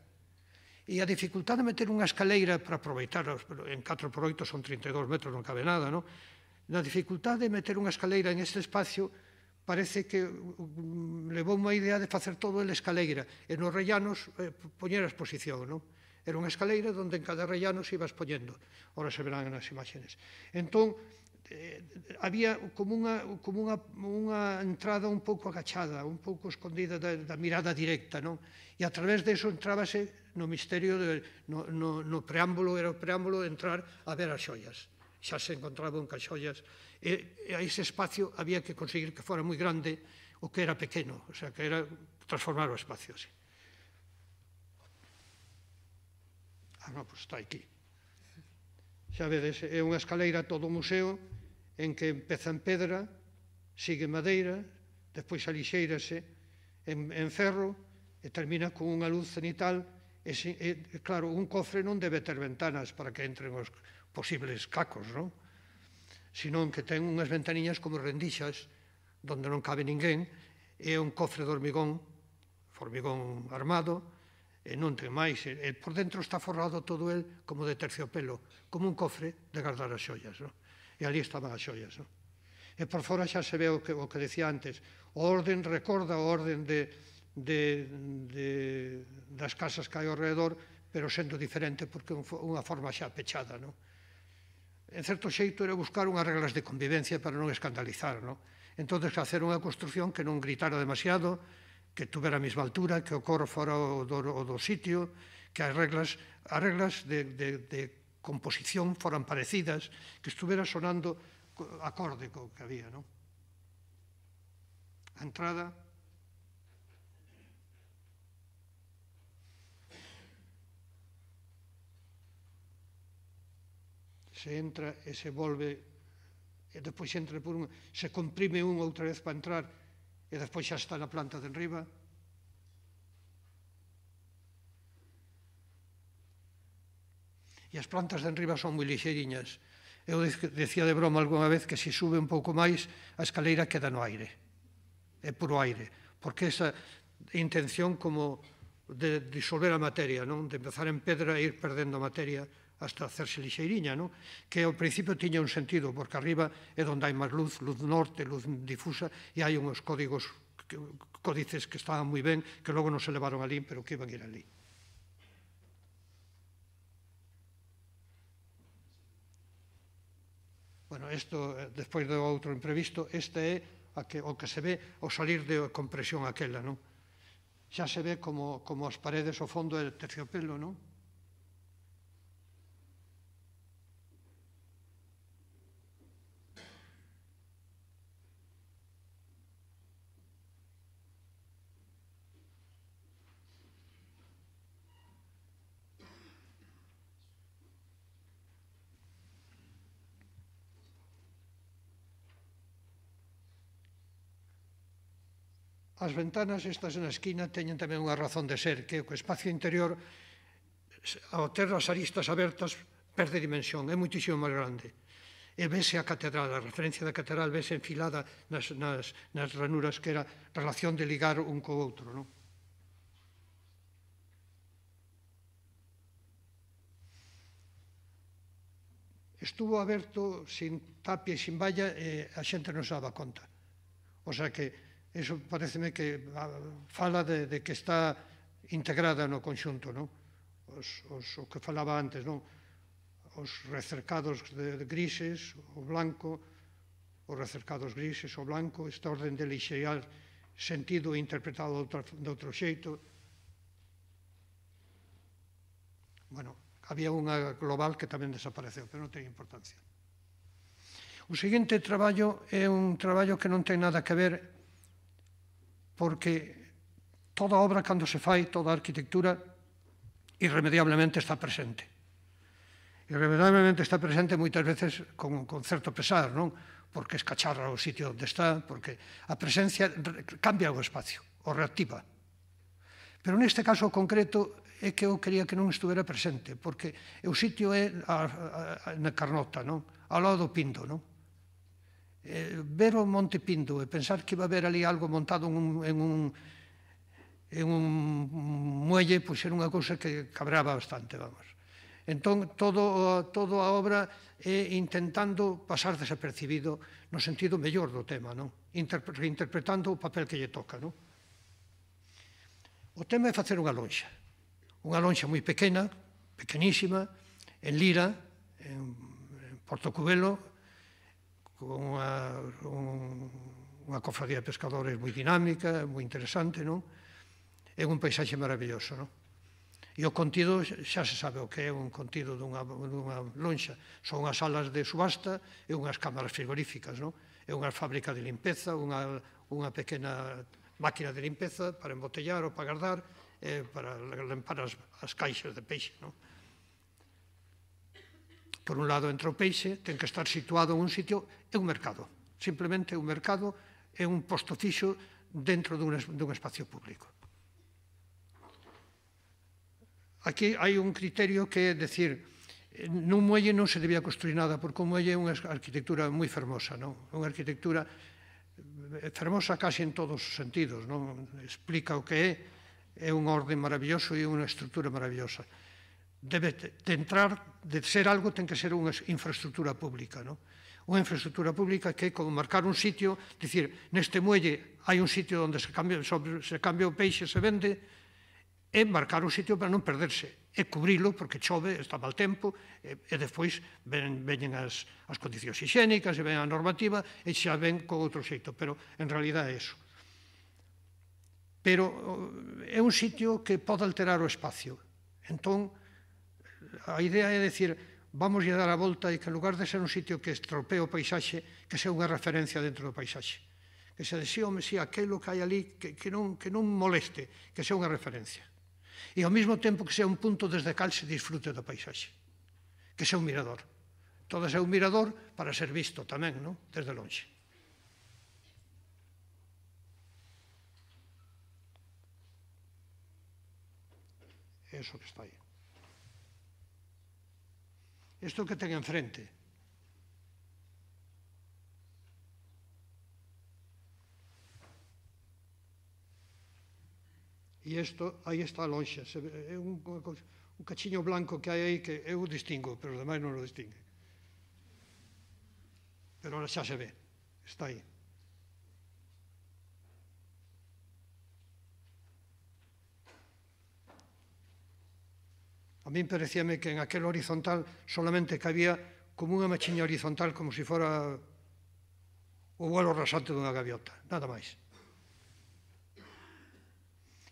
B: e a dificultade de meter unha escaleira para aproveitar en 4 por 8 son 32 metros non cabe nada non? na dificultade de meter unha escaleira en este espacio parece que mm, levou unha idea de facer todo en escaleira e nos rellanos eh, poñer a exposición, non? Era unha escaleira onde en cada rellano se iba poñendo. Ora se verán nas imaxenes. Entón, eh, había como unha, como unha, unha entrada un pouco agachada, un pouco escondida da, da mirada directa, non? E a través iso entrábase no misterio, de, no, no, no preámbulo, era o preámbulo de entrar a ver as xoias xa se encontraba en Caixollas, e, e a ese espacio había que conseguir que fora moi grande o que era pequeno, o sea, que era transformar o espacio así. Ah, non, pois pues está aquí. Xa vedes, é unha escaleira todo o museo en que empeza en pedra, sigue madeira, despois alixeirase en, en ferro e termina con unha luz cenital e, e claro, un cofre non debe ter ventanas para que entren os, posibles cacos, non? Sinón que ten unhas ventaniñas como rendixas donde non cabe ninguén e un cofre de hormigón, formigón armado, e non ten máis. E, e por dentro está forrado todo el como de terciopelo, como un cofre de guardar as xollas, non? E ali estaban as xollas, non? E por fora xa se ve o que, o que decía antes, o orden recorda o orden de, de, de, das casas que hai ao redor, pero sendo diferente porque unha forma xa pechada, non? en certo xeito, era buscar unhas reglas de convivencia para non escandalizar, non? Entón, facer unha construción que non gritara demasiado, que tuvera a mesma altura, que o coro fora o do, o do sitio, que as reglas, as reglas de, de, de composición foran parecidas, que estuvera sonando acorde co que había, non? A entrada se entra e se volve e despois entra por un, se comprime un outra vez para entrar e despois xa está na planta de enriba. E as plantas de enriba son moi lixeriñas. Eu decía de broma algunha vez que se sube un pouco máis, a escaleira queda no aire. É puro aire. Porque esa intención como de disolver a materia, non? de empezar en pedra e ir perdendo a materia, hasta hacerse lixeiriña, non? que ao principio tiña un sentido, porque arriba é onde hai máis luz, luz norte, luz difusa, e hai uns códigos, códices que estaban moi ben, que logo non se levaron ali, pero que iban a ir ali. Bueno, isto, eh, despois do outro imprevisto, este é a que, o que se ve ao salir de compresión aquela, non? Xa se ve como, como as paredes ao fondo é terciopelo, non? As ventanas estas na esquina teñen tamén unha razón de ser, que o espacio interior, ao ter as aristas abertas, perde dimensión, é muitísimo máis grande. E vese a catedral, a referencia da catedral vese enfilada nas, nas, nas ranuras que era relación de ligar un co outro. Non? Estuvo aberto sin tapia e sin valla e a xente non se daba conta. O sea que Eso pareceme que ah, fala de, de que está integrada no conxunto, non? Os, os, o que falaba antes, non? Os recercados de, de grises, o blanco, os recercados grises, o blanco, esta orden de lixear sentido interpretado de outro, de outro xeito. Bueno, había unha global que tamén desapareceu, pero non ten importancia. O seguinte traballo é un traballo que non ten nada que ver porque toda obra, cando se fai, toda arquitectura, irremediablemente está presente. Irremediablemente está presente moitas veces con, con certo pesar, non? Porque escacharra o sitio onde está, porque a presencia cambia o espacio, o reactiva. Pero neste caso concreto é que eu quería que non estuvera presente, porque o sitio é a, a, a, na Carnota, non? Ao lado do Pindo, non? eh, ver o Monte Pindo e pensar que iba a haber ali algo montado en un, en un, en un muelle, pois era unha cousa que cabraba bastante, vamos. Entón, todo, todo a obra é intentando pasar desapercibido no sentido mellor do tema, non? Interpre, reinterpretando o papel que lle toca, non? O tema é facer unha lonxa. Unha lonxa moi pequena, pequenísima, en Lira, en Porto Cubelo, unha, un, unha cofradía de pescadores moi dinámica, moi interesante, non? É un paisaxe maravilloso, non? E o contido xa se sabe o que é un contido dunha, dunha lonxa. Son unhas salas de subasta e unhas cámaras frigoríficas, non? É unha fábrica de limpeza, unha, unha pequena máquina de limpeza para embotellar ou para guardar, eh, para limpar as, as caixas de peixe, non? Por un lado entra o peixe, ten que estar situado en un sitio, é un mercado. Simplemente un mercado é un posto fixo dentro dun, dun espacio público. Aquí hai un criterio que é decir, nun muelle non se debía construir nada, porque un muelle é unha arquitectura moi fermosa, non? unha arquitectura eh, fermosa casi en todos os sentidos, non? explica o que é, é un orden maravilloso e unha estrutura maravillosa debe de entrar, de ser algo, ten que ser unha infraestructura pública, non? Unha infraestructura pública que é como marcar un sitio, dicir, neste muelle hai un sitio onde se cambia, sobre, se cambia o peixe, se vende, é marcar un sitio para non perderse, e cubrilo porque chove, está mal tempo, e, e despois ven, veñen as, as condicións higiénicas, e ven a normativa, e xa ven co outro xeito, pero en realidad é eso. Pero é un sitio que pode alterar o espacio. Entón, a idea é decir, vamos a dar a volta e que en lugar de ser un sitio que estropee o paisaxe, que sea unha referencia dentro do paisaxe. Que se desía, home, si, aquilo que hai ali, que, que, non, que non moleste, que sea unha referencia. E ao mesmo tempo que sea un punto desde cal se disfrute do paisaxe. Que sea un mirador. Todo sea un mirador para ser visto tamén, non? Desde longe. Eso que está aí. Isto que ten enfrente. E isto, aí está lonxe, se, é eh, un, un cachiño blanco que hai aí que eu distingo, pero os demais non o distinguen. Pero ahora xa se ve, está aí. A min parecíame que en aquel horizontal solamente cabía como unha machiña horizontal, como se si fora o vuelo rasante dunha gaviota, nada máis.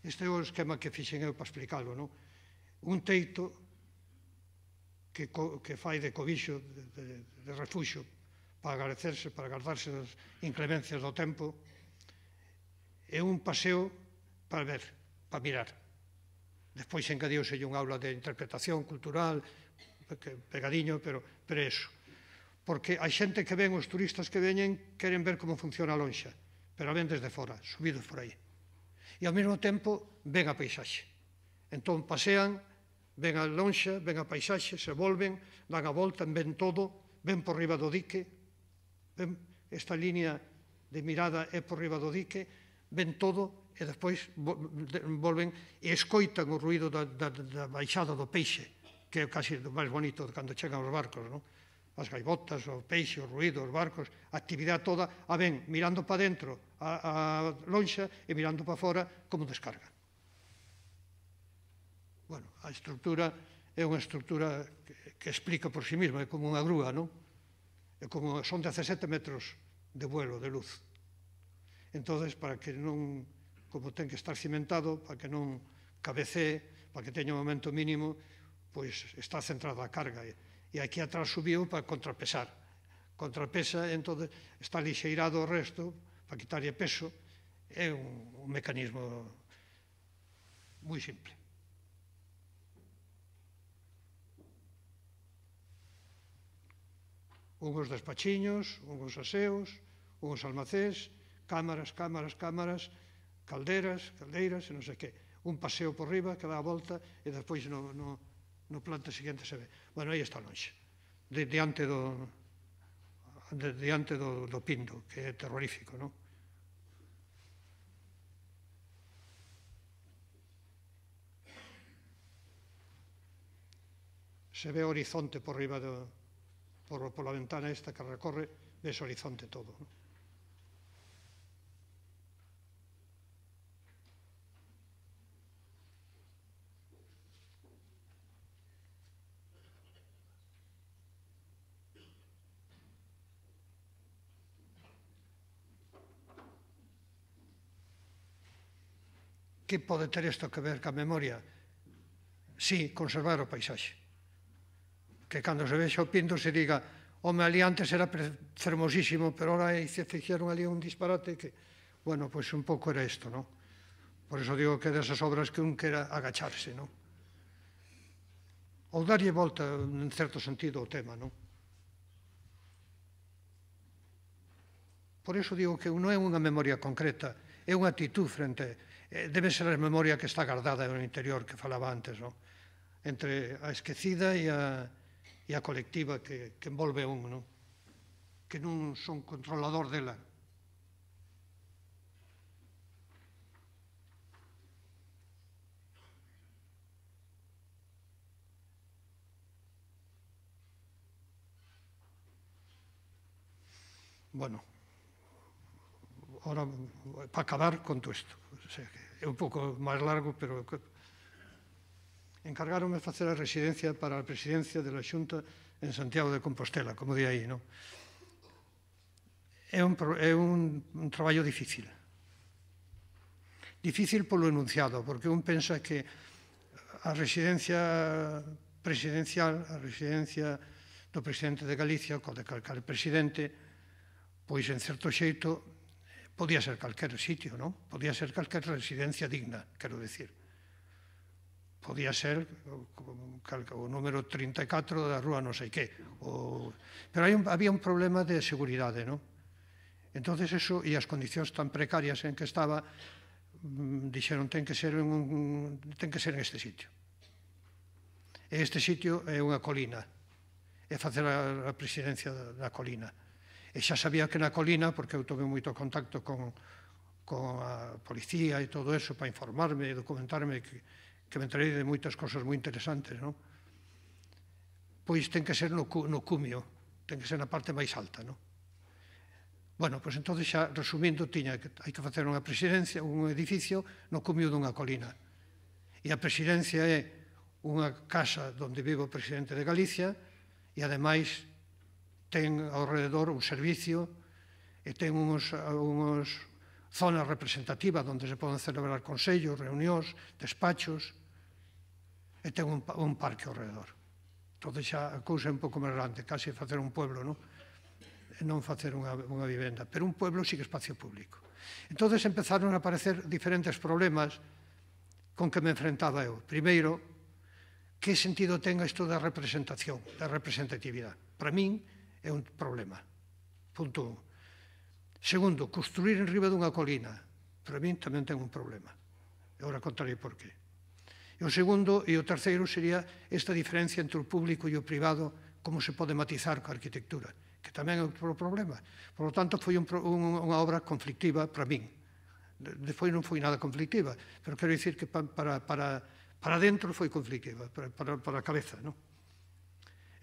B: Este é o esquema que fixen eu para explicarlo, non? Un teito que, que fai de cobixo, de, de, de refuxo, para agradecerse, para guardarse das inclemencias do tempo, é un paseo para ver, para mirar. Despois engadiuse unha aula de interpretación cultural, pegadiño, pero, pero eso. Porque hai xente que ven, os turistas que veñen, queren ver como funciona a lonxa, pero ven desde fora, subidos por aí. E ao mesmo tempo ven a paisaxe. Entón pasean, ven a lonxa, ven a paisaxe, se volven, dan a volta, ven todo, ven por riba do dique, ven, esta línea de mirada é por riba do dique, ven todo e despois volven e escoitan o ruido da, da, da baixada do peixe, que é casi o máis bonito de cando chegan os barcos, non? as gaivotas, o peixe, o ruido, os barcos, a actividade toda, a ben, mirando para dentro a, a lonxa e mirando para fora como descarga. Bueno, a estrutura é unha estrutura que, que explica por si sí mesma, é como unha grúa, non? É como son 17 metros de vuelo, de luz. Entonces, para que non como ten que estar cimentado para que non cabecee, para que teña un momento mínimo, pois está centrada a carga e, e aquí atrás subiu para contrapesar. Contrapesa, entón, está lixeirado o resto para quitarlle peso, é un, un mecanismo moi simple. Unhos despachiños, unhos aseos, unhos almacés, cámaras, cámaras, cámaras, Calderas, Caldeiras, non sei que, un paseo por riba que dá a volta e despois no, no, no planta seguinte se ve. Bueno, aí está lonxe, de, diante do, de, diante do, do Pindo, que é terrorífico, non? Se ve horizonte por riba do, por, por la ventana esta que recorre, ves horizonte todo, non? que pode ter isto que ver ca memoria? Si, conservar o paisaxe. Que cando se vexe o pinto se diga home, ali antes era fermosísimo, pero ora se fixeron ali un disparate que, bueno, pois pues un pouco era isto, non? Por eso digo que desas obras que un quera agacharse, non? Ou darlle volta, en certo sentido, o tema, non? Por eso digo que non é unha memoria concreta, é unha actitud frente Eh, debe ser a memoria que está guardada no interior que falaba antes, non? entre a esquecida e a, e a colectiva que, que envolve un, non? que non son controlador dela. Bueno, ahora para acabar con todo isto. O sea, que é un pouco máis largo, pero encargaronme facer a residencia para a presidencia de la Xunta en Santiago de Compostela, como di aí, non? É un, é un, un traballo difícil. Difícil polo enunciado, porque un pensa que a residencia presidencial, a residencia do presidente de Galicia, co de calcar presidente, pois en certo xeito Podía ser calquer sitio, non? Podía ser calquer residencia digna, quero decir. Podía ser o, o número 34 da rúa non sei que. O... Pero hai un, había un problema de seguridade, non? Entonces eso, e as condicións tan precarias en que estaba, mm, dixeron ten que ser en un, ten que ser en este sitio. este sitio é unha colina, é facer a, a presidencia da, da colina E xa sabía que na colina, porque eu tome moito contacto con, con a policía e todo eso para informarme e documentarme que, que me enterei de moitas cosas moi interesantes, non? Pois ten que ser no, no cumio, ten que ser na parte máis alta, non? Bueno, pois entón xa resumindo, tiña que hai que facer unha presidencia, un edificio no cumio dunha colina. E a presidencia é unha casa onde vive o presidente de Galicia e ademais ten ao redor un servicio e ten unhos, unhos zonas representativas onde se poden celebrar consellos, reunións, despachos, e ten un, un parque ao redor. Entón, xa a cousa é un pouco máis grande, case facer un pueblo, non? E non facer unha, unha vivenda, pero un pueblo sí que espacio público. Entón, empezaron a aparecer diferentes problemas con que me enfrentaba eu. Primeiro, que sentido ten isto da representación, da representatividade? Para min, é un problema. Punto un. Segundo, construir en riba dunha colina, para min tamén ten un problema. E ora contarei por qué. E o segundo e o terceiro sería esta diferencia entre o público e o privado, como se pode matizar coa arquitectura, que tamén é outro problema. Por lo tanto, foi un, un, unha obra conflictiva para min. Depois non foi nada conflictiva, pero quero dicir que para, para, para dentro foi conflictiva, para, para, para a cabeza. No?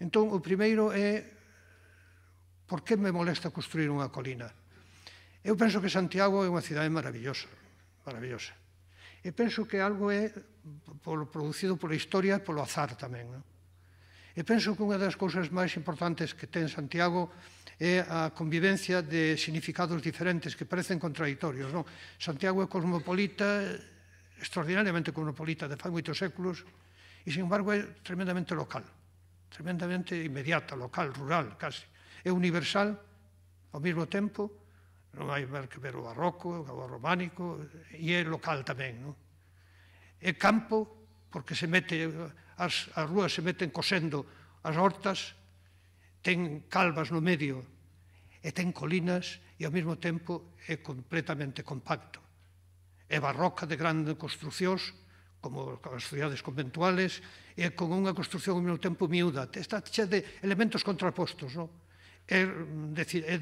B: Entón, o primeiro é por que me molesta construir unha colina? Eu penso que Santiago é unha cidade maravillosa, maravillosa. E penso que algo é polo producido pola historia e polo azar tamén. Non? E penso que unha das cousas máis importantes que ten Santiago é a convivencia de significados diferentes que parecen contradictorios. Non? Santiago é cosmopolita, extraordinariamente cosmopolita de fai moitos séculos, e, sin embargo, é tremendamente local, tremendamente inmediata, local, rural, casi é universal ao mesmo tempo, non hai máis que ver o barroco, o románico, e é local tamén, non? É campo, porque se mete, as, as rúas se meten cosendo as hortas, ten calvas no medio, e ten colinas, e ao mesmo tempo é completamente compacto. É barroca de grandes construcións, como as cidades conventuales, e con unha construción ao mesmo tempo miúda. Está che de elementos contrapostos, non? é, é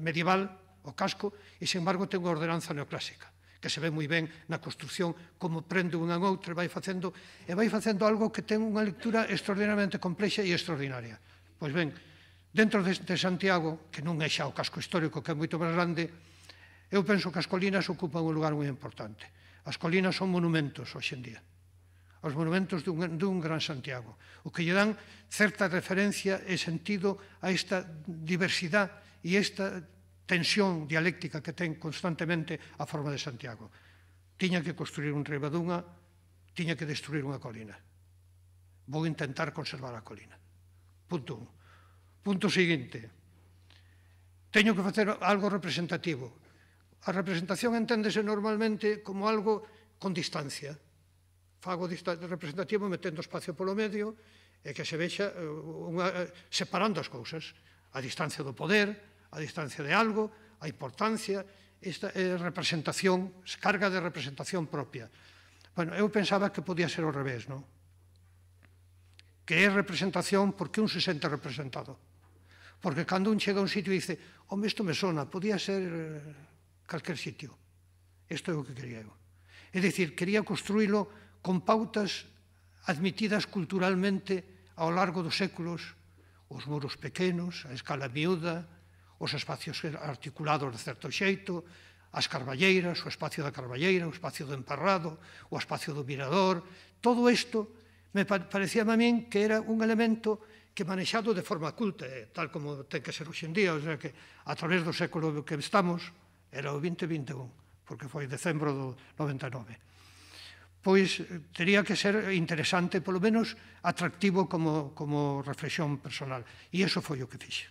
B: medieval o casco e, sen embargo, ten unha ordenanza neoclásica que se ve moi ben na construción como prende unha en outra e vai facendo e vai facendo algo que ten unha lectura extraordinariamente complexa e extraordinaria. Pois ben, dentro de, de Santiago, que non é xa o casco histórico, que é moito máis grande, eu penso que as colinas ocupan un lugar moi importante. As colinas son monumentos hoxendía. día aos monumentos dun, dun gran Santiago, o que lle dan certa referencia e sentido a esta diversidade e esta tensión dialéctica que ten constantemente a forma de Santiago. Tiña que construir un riba dunha, tiña que destruir unha colina. Vou intentar conservar a colina. Punto un. Punto seguinte. Teño que facer algo representativo. A representación enténdese normalmente como algo con distancia, fago dista representativo metendo espacio polo medio e que se vexa eh, unha, eh, separando as cousas, a distancia do poder, a distancia de algo, a importancia, esta é representación, carga de representación propia. Bueno, eu pensaba que podía ser ao revés, non? Que é representación porque un se sente representado. Porque cando un chega a un sitio e dice, home, isto me sona, podía ser eh, calquer sitio. Isto é o que quería eu. É dicir, quería construílo con pautas admitidas culturalmente ao largo dos séculos, os muros pequenos, a escala miúda, os espacios articulados de certo xeito, as carballeiras, o espacio da carballeira, o espacio do emparrado, o espacio do mirador, todo isto me parecía a min que era un elemento que manexado de forma culta, eh, tal como ten que ser hoxendía, o sea que a través do século que estamos, era o 2021, porque foi decembro do 99 pois eh, teria que ser interesante, polo menos atractivo como, como reflexión personal. E iso foi o que fixe.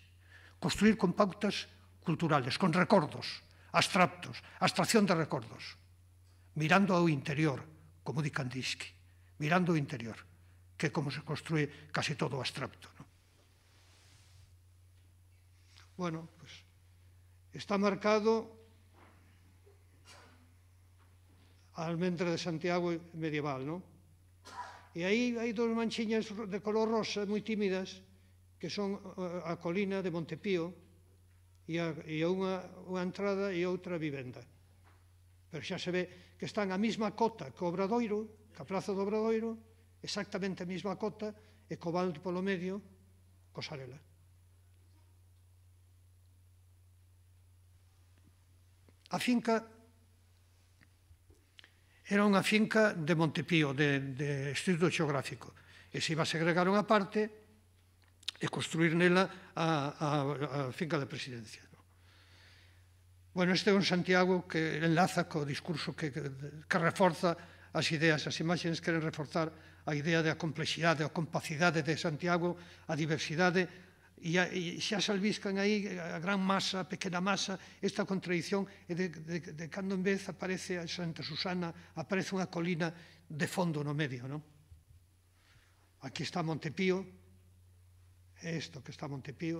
B: Construir con pautas culturales, con recordos, abstractos, abstracción de recordos, mirando ao interior, como di Kandinsky, mirando ao interior, que é como se construe casi todo o abstracto. Non? Bueno, pues, está marcado almendra de Santiago medieval, non? E aí hai dous manchiñas de color rosa moi tímidas que son eh, a colina de Montepío e, a, e unha, unha entrada e outra vivenda. Pero xa se ve que están a mesma cota que o Obradoiro, que a Plaza do Obradoiro, exactamente a mesma cota e co polo medio, cosarela. A finca era unha finca de Montepío, de, de Instituto Xeográfico. E se iba a segregar unha parte e construir nela a, a, a finca da presidencia. No? Bueno, este é un Santiago que enlaza co discurso que, que, que reforza as ideas, as imaxes queren reforzar a idea da complexidade, a compacidade de Santiago, a diversidade, e, a, e xa se alviscan aí a gran masa, a pequena masa, esta contradición é de, de, de cando en vez aparece a Santa Susana, aparece unha colina de fondo no medio, non? Aquí está Montepío, é isto que está Montepío,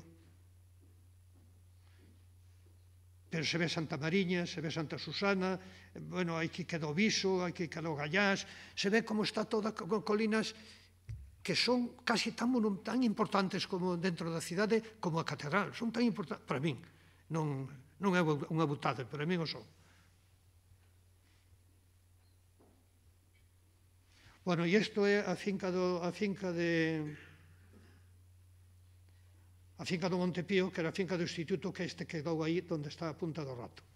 B: pero se ve Santa Mariña, se ve Santa Susana, bueno, aquí queda o Viso, aquí queda o Gallás, se ve como está toda con colinas que son casi tan, tan importantes como dentro da cidade como a catedral. Son tan importantes, para min, non, non é unha butada, para min o son. Bueno, e isto é a finca, do, a finca de a finca do Montepío, que era a finca do instituto que este quedou aí onde está a punta do rato.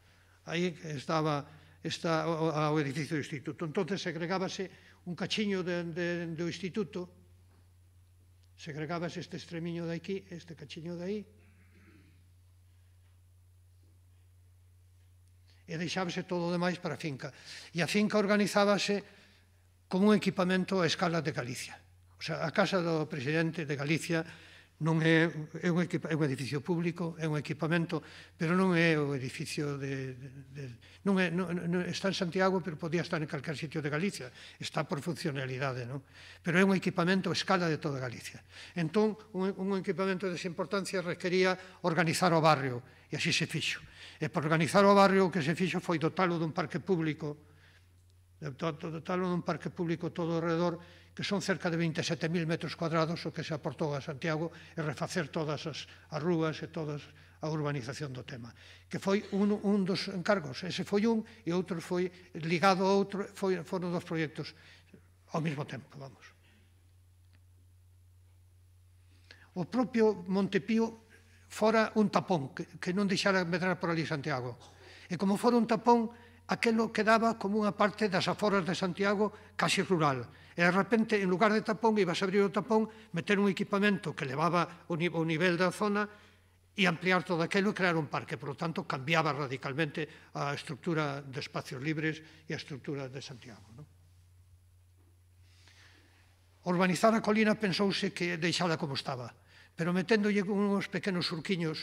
B: Aí estaba está o, o edificio do instituto. Entón, segregábase un cachiño de, de, do instituto segregabas este extremiño de aquí, este cachiño de aí, e deixábase todo o demais para a finca. E a finca organizábase como un equipamento a escala de Galicia. O sea, a Casa do Presidente de Galicia non é, é, un, equipa, é un edificio público, é un equipamento, pero non é o edificio de... de, de non é, non, non, está en Santiago, pero podía estar en calquer sitio de Galicia. Está por funcionalidade, non? Pero é un equipamento a escala de toda Galicia. Entón, un, un equipamento desa importancia requería organizar o barrio, e así se fixo. E para organizar o barrio, o que se fixo foi dotalo dun parque público, dotalo dun parque público todo o redor, que son cerca de 27.000 metros cuadrados o que se aportou a Santiago e refacer todas as, as rúas e todas a urbanización do tema, que foi un, un dos encargos, ese foi un e outro foi ligado a outro, foi, foron dos proxectos ao mesmo tempo, vamos. O propio Montepío fora un tapón, que, que non deixara medrar por ali Santiago. E como fora un tapón, aquelo quedaba como unha parte das aforas de Santiago casi rural e de repente, en lugar de tapón, ibas a abrir o tapón, meter un equipamento que levaba o, ni o nivel da zona e ampliar todo aquilo e crear un parque. Por lo tanto, cambiaba radicalmente a estructura de espacios libres e a estructura de Santiago. ¿no? Urbanizar a colina pensouse que deixala como estaba, pero meténdolle unhos pequenos surquiños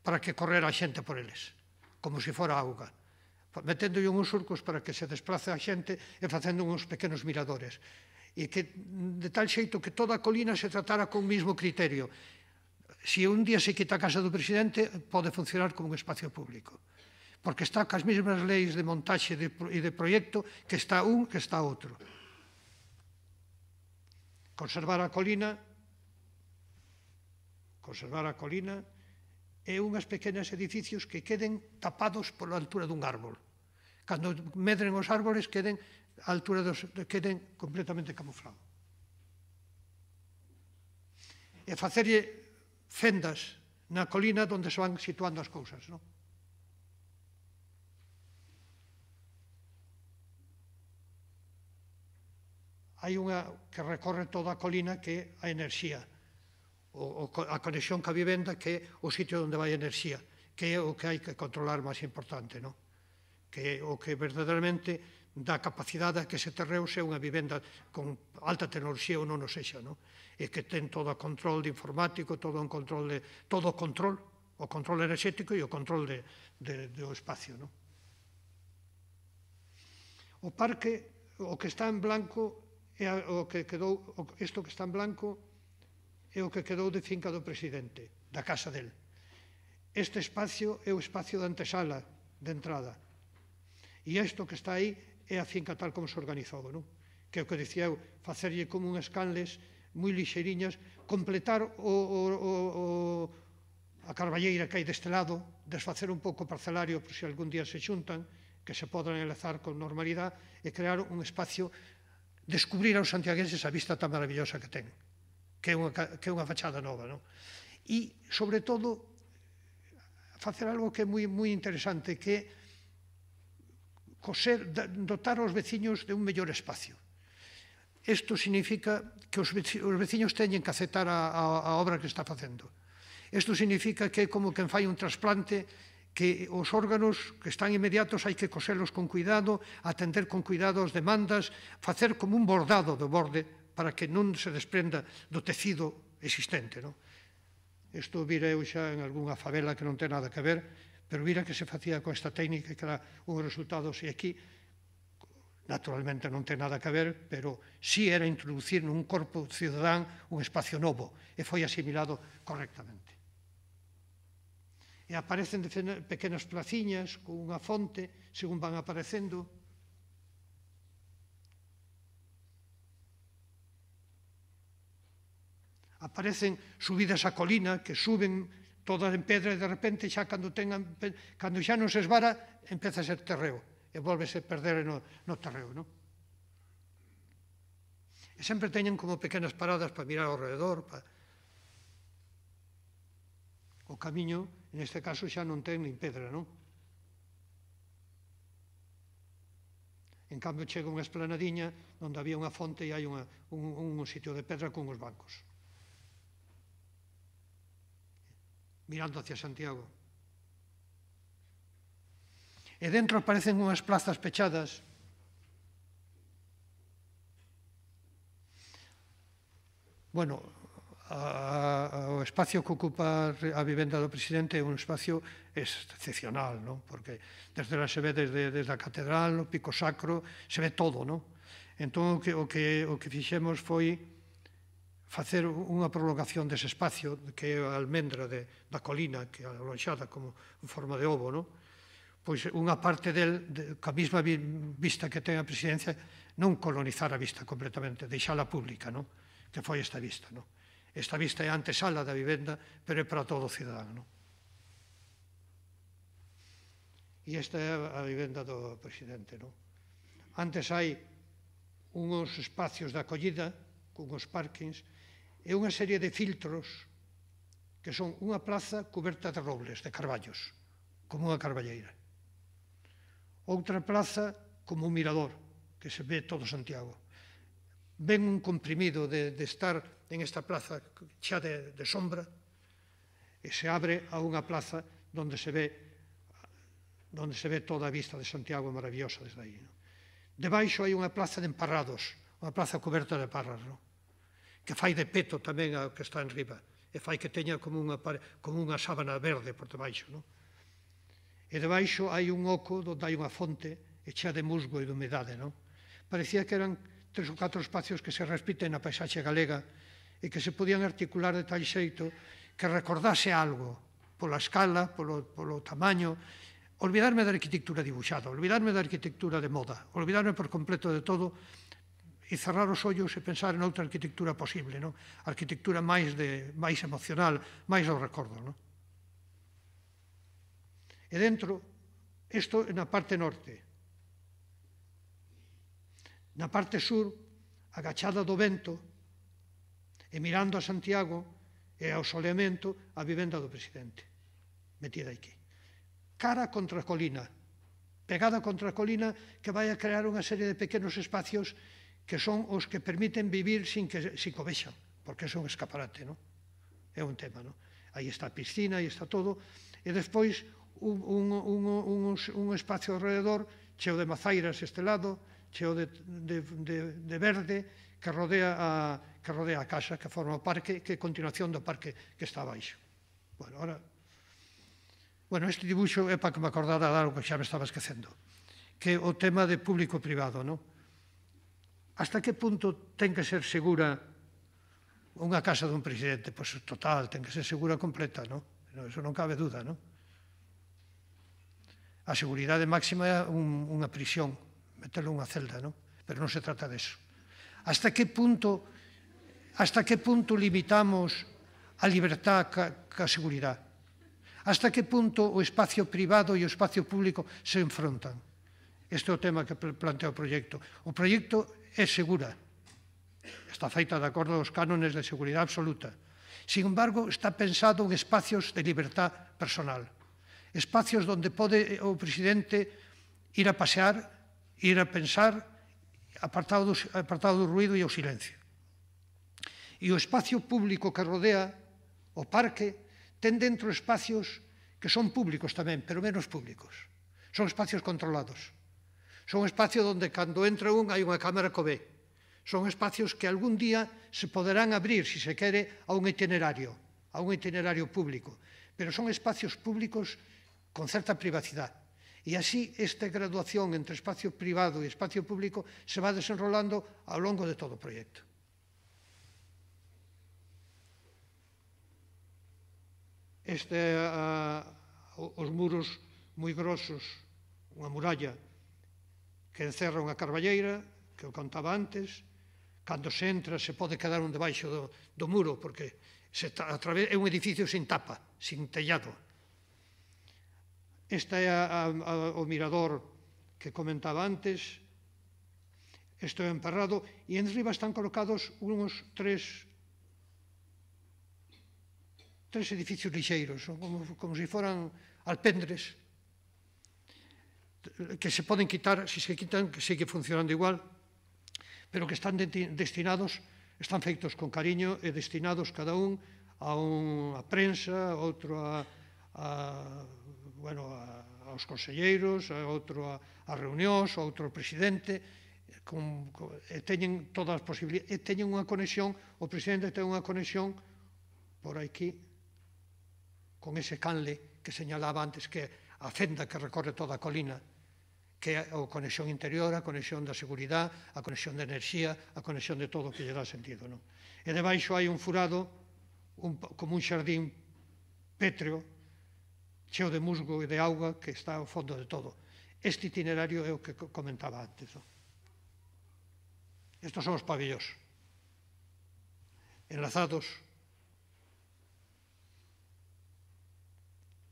B: para que correra a xente por eles, como se fora auga metendo uns surcos para que se desplace a xente e facendo uns pequenos miradores. E que de tal xeito que toda a colina se tratara con o mismo criterio. Se un día se quita a casa do presidente, pode funcionar como un espacio público porque está cas mesmas leis de montaxe e de proxecto que está un que está outro. Conservar a colina, conservar a colina, e unhas pequenas edificios que queden tapados pola altura dun árbol. Cando medren os árbores, queden a altura dos, queden completamente camuflados. E facerlle fendas na colina onde se van situando as cousas, non? hai unha que recorre toda a colina que é a enerxía o, o, a conexión ca vivenda que é o sitio onde vai a enerxía, que é o que hai que controlar máis importante, non? que é o que verdadeiramente dá capacidade a que se terreo sea unha vivenda con alta tecnoloxía ou non o sexa, non? e que ten todo o control de informático, todo o control de, todo o control, o control enerxético e o control de, de, do espacio. Non? O parque, o que está en blanco, é o que quedou, o, isto que está en blanco é o que quedou de finca do presidente, da casa del. Este espacio é o espacio da antesala de entrada. E isto que está aí é a finca tal como se organizou, non? Que é o que dicía eu, facerlle como unhas canles moi lixeriñas, completar o, o, o, o a carballeira que hai deste lado, desfacer un pouco o parcelario por se si algún día se xuntan, que se podan enlazar con normalidade e crear un espacio descubrir aos santiagueses a vista tan maravillosa que ten que é unha, que é unha fachada nova. Non? E, sobre todo, facer algo que é moi, moi interesante, que é coser, dotar aos veciños de un mellor espacio. Isto significa que os veciños teñen que aceptar a, a, a obra que está facendo. Isto significa que é como quen fai un trasplante que os órganos que están inmediatos hai que coselos con cuidado, atender con cuidado as demandas, facer como un bordado do borde para que non se desprenda do tecido existente. Non? Isto vira eu xa en algunha favela que non ten nada que ver, pero vira que se facía con esta técnica que era un resultado, e aquí naturalmente non ten nada que ver, pero sí era introducir nun corpo cidadán un espacio novo, e foi asimilado correctamente. E aparecen pequenas placiñas con unha fonte, según van aparecendo, aparecen subidas a colina que suben todas en pedra e de repente xa cando, tengan, cando xa non se esvara empeza a ser terreo e volvese a perder no, no terreo. Non? E sempre teñen como pequenas paradas para mirar ao redor, para... o camiño, neste caso, xa non ten nin pedra, non? En cambio, chega unha esplanadiña onde había unha fonte e hai unha, un, un sitio de pedra con os bancos. mirando hacia Santiago. E dentro aparecen unhas plazas pechadas, Bueno, a, a, o espacio que ocupa a vivenda do presidente é un espacio excepcional, non? Porque desde la se ve desde, desde a catedral, o pico sacro, se ve todo, non? Entón o que o que o que fixemos foi facer unha prolongación dese espacio que é a almendra de, da colina que é alonxada como en forma de ovo non? pois unha parte del de, ca mesma vista que ten a presidencia non colonizar a vista completamente deixala pública non? que foi esta vista non? esta vista é antesala da vivenda pero é para todo o cidadán non? e esta é a vivenda do presidente non? antes hai unhos espacios de acollida, unhos parkings, é unha serie de filtros que son unha praza coberta de robles, de carballos, como unha carballeira. Outra praza como un mirador, que se ve todo Santiago. Ven un comprimido de, de estar en esta plaza xa de, de sombra e se abre a unha plaza donde se ve donde se ve toda a vista de Santiago maravillosa desde aí. No? Debaixo hai unha plaza de emparrados, unha plaza coberta de parras, non? que fai de peto tamén ao que está en riba, e fai que teña como unha, como unha sábana verde por debaixo. Non? E debaixo hai un oco onde hai unha fonte e chea de musgo e de humedade. Non? Parecía que eran tres ou catro espacios que se respiten na paisaxe galega e que se podían articular de tal xeito que recordase algo pola escala, polo, polo tamaño, olvidarme da arquitectura dibuixada, olvidarme da arquitectura de moda, olvidarme por completo de todo e cerrar os ollos e pensar en outra arquitectura posible, non? Arquitectura máis de máis emocional, máis ao recordo, non? E dentro, isto na parte norte. Na parte sur, agachada do vento e mirando a Santiago e ao soleamento a vivenda do presidente, metida aquí. Cara contra a colina, pegada contra a colina que vai a crear unha serie de pequenos espacios que son os que permiten vivir sin que sin que vexan, porque son escaparate, non? É un tema, non? Aí está a piscina, aí está todo, e despois un, un, un, un, un espacio alrededor cheo de mazairas este lado, cheo de, de, de, de verde, que rodea a, que rodea a casa, que forma o parque, que é continuación do parque que está abaixo. Bueno, ahora... Bueno, este dibuixo é para que me acordara de algo que xa me estaba esquecendo, que é o tema de público-privado, non? Hasta que punto ten que ser segura unha casa dun presidente? Pois pues, total, ten que ser segura completa, non? Eso non cabe duda, non? A seguridade máxima é un, unha prisión, meterlo unha celda, non? Pero non se trata deso. Hasta que punto hasta que punto limitamos a libertad ca, ca seguridade? Hasta que punto o espacio privado e o espacio público se enfrontan? Este é o tema que plantea o proxecto. O proxecto é segura. Está feita de acordo aos cánones de seguridade absoluta. Sin embargo, está pensado en espacios de libertad personal. Espacios onde pode eh, o presidente ir a pasear, ir a pensar, apartado do, apartado do ruido e o silencio. E o espacio público que rodea o parque ten dentro espacios que son públicos tamén, pero menos públicos. Son espacios controlados Son espacios onde cando entra un hai unha cámara que ve. Son espacios que algún día se poderán abrir, se se quere, a un itinerario, a un itinerario público. Pero son espacios públicos con certa privacidade. E así esta graduación entre espacio privado e espacio público se va desenrolando ao longo de todo o proxecto. Este, uh, os muros moi grosos, unha muralla que encerra unha carballeira, que o contaba antes, cando se entra se pode quedar un debaixo do, do muro, porque se a través, é un edificio sin tapa, sin tellado. Esta é a, a, a, o mirador que comentaba antes, isto é emparrado, e en riba están colocados unos tres tres edificios lixeiros, como, como se si foran alpendres, que se poden quitar, se se quitan, que sigue funcionando igual, pero que están destinados, están feitos con cariño e destinados cada un a unha prensa, outro a, a bueno, a, aos conselleiros, a outro a, a reunións, a outro presidente, con, con, e teñen todas as posibilidades, e teñen unha conexión, o presidente ten unha conexión por aquí con ese canle que señalaba antes que a fenda que recorre toda a colina que é a conexión interior, a conexión da seguridade, a conexión da enerxía, a conexión de todo o que lle dá sentido. Non? E debaixo hai un furado, un, como un xardín pétreo, cheo de musgo e de auga que está ao fondo de todo. Este itinerario é o que comentaba antes. Non? Estos son os pabellóns enlazados.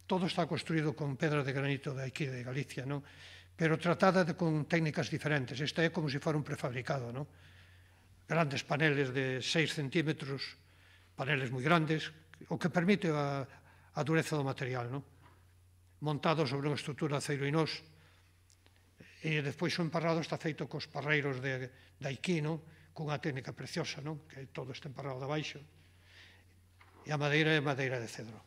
B: Todo está construído con pedra de granito de aquí de Galicia, non? pero tratada de, con técnicas diferentes. Esta é como se fora un prefabricado, non? Grandes paneles de 6 centímetros, paneles moi grandes, o que permite a, a dureza do material, non? Montado sobre unha estrutura de aceiro inox, e despois o emparrado está feito cos parreiros de, de Aiquí, non? Cunha técnica preciosa, non? Que todo está emparrado de baixo. E a madeira é madeira de cedro.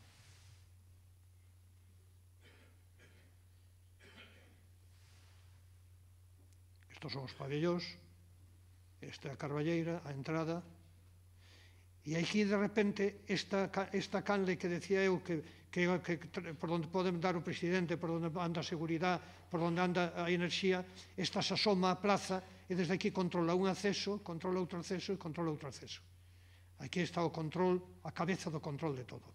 B: Estos son os pabellóns, esta é a Carballeira, a entrada, e aquí de repente esta, esta canle que decía eu que, que, que por onde poden dar o presidente, por onde anda a seguridade, por onde anda a enerxía, esta se asoma a plaza e desde aquí controla un acceso, controla outro acceso e controla outro acceso. Aquí está o control, a cabeza do control de todo.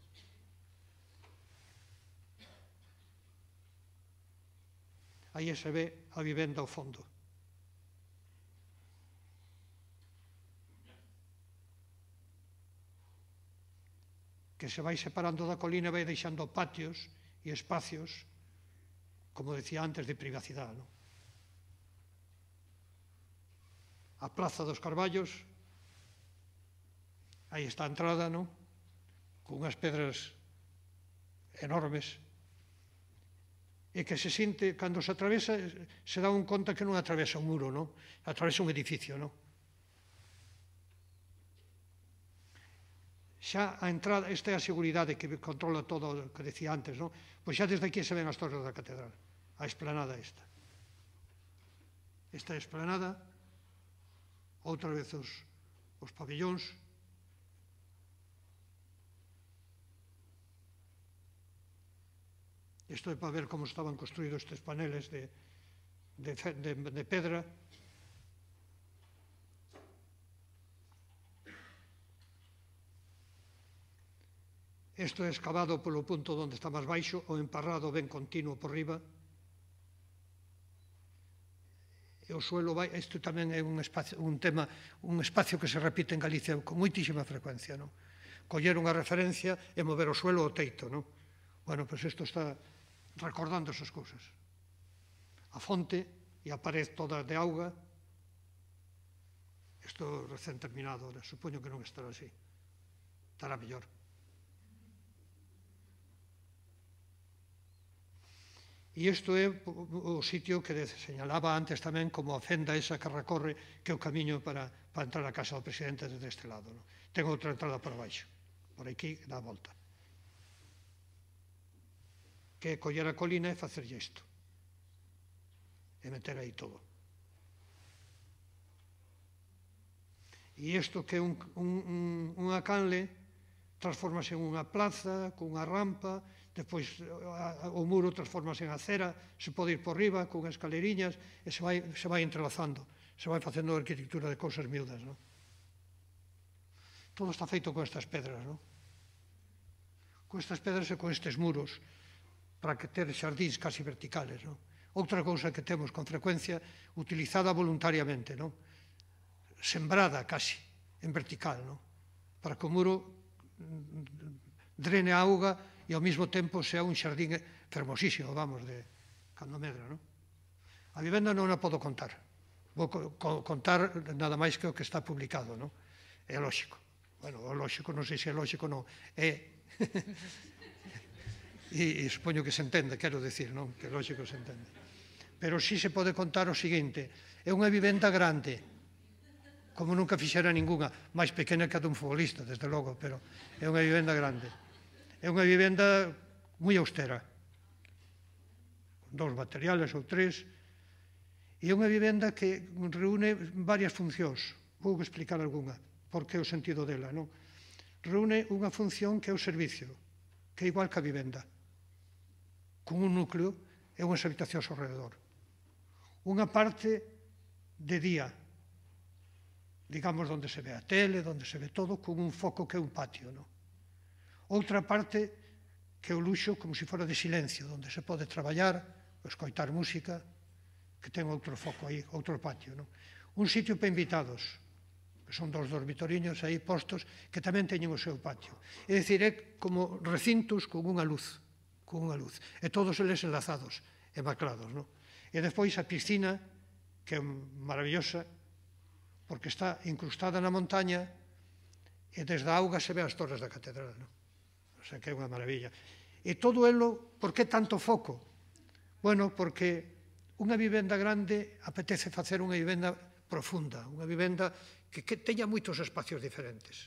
B: Aí se ve a vivenda ao fondo. que se vai separando da colina vai deixando patios e espacios, como decía antes, de privacidade. Non? A Plaza dos Carballos, aí está a entrada, non? con unhas pedras enormes, e que se sinte, cando se atravesa, se dá un conta que non atravesa un muro, non? atravesa un edificio, non? xa a entrada, esta é a seguridade que controla todo o que decía antes, non? Pois xa desde aquí se ven as torres da catedral, a esplanada esta. Esta esplanada, outra vez os, os pabellóns, Isto é para ver como estaban construídos estes paneles de, de, de, de pedra, Isto é escavado polo punto onde está máis baixo o emparrado ben continuo por riba. E o suelo vai, isto tamén é un espacio, un tema, un espacio que se repite en Galicia con moitísima frecuencia, non? Coller unha referencia e mover o suelo ao teito, non? Bueno, pois pues isto está recordando esas cousas. A fonte e a pared toda de auga, Isto recén terminado, supoño que non estará así. Estará mellor. E isto é o sitio que señalaba antes tamén como a fenda esa que recorre que é o camiño para, para entrar a casa do presidente desde este lado. No? Ten outra entrada para baixo, por aquí dá a volta. Que é coller a colina e facerlle isto. E meter aí todo. E isto que é un, un, un, un acanle transformase en unha plaza, cunha rampa, depois o muro transformase en acera, se pode ir por riba con escaleriñas e se vai, se vai entrelazando, se vai facendo arquitectura de cousas miúdas. Non? Todo está feito con estas pedras, non? con estas pedras e con estes muros, para que ter xardíns casi verticales. Non? Outra cousa que temos con frecuencia utilizada voluntariamente, non? sembrada casi, en vertical, non? para que o muro mm, drene a auga e ao mesmo tempo sea un xardín fermosísimo, vamos, de cando medra, non? A vivenda non a podo contar. Vou co contar nada máis que o que está publicado, non? É lógico. Bueno, o lógico, non sei eh. se é lógico <laughs> ou non. É... e, e supoño que se entende, quero decir, non? Que lógico se entende. Pero si sí se pode contar o seguinte. É unha vivenda grande, como nunca fixera ningunha, máis pequena que a dun futbolista, desde logo, pero é unha vivenda grande É unha vivenda moi austera, con dous materiales ou tres, e é unha vivenda que reúne varias funcións. Vou explicar algunha, porque é o sentido dela, non? Reúne unha función que é o servicio, que é igual que a vivenda, con un núcleo e unhas habitacións ao redor. Unha parte de día, digamos, onde se ve a tele, onde se ve todo, con un foco que é un patio, non? Outra parte que é o luxo como se fora de silencio, onde se pode traballar, escoitar música, que ten outro foco aí, outro patio. Non? Un sitio para invitados, que son dos dormitoriños aí postos, que tamén teñen o seu patio. É dicir, é como recintos con unha luz, con unha luz, e todos eles enlazados, e maclados. Non? E despois a piscina, que é maravillosa, porque está incrustada na montaña, e desde a auga se ve as torres da catedral. Non? sea que é unha maravilla. E todo elo, por que tanto foco? Bueno, porque unha vivenda grande apetece facer unha vivenda profunda, unha vivenda que, que teña moitos espacios diferentes.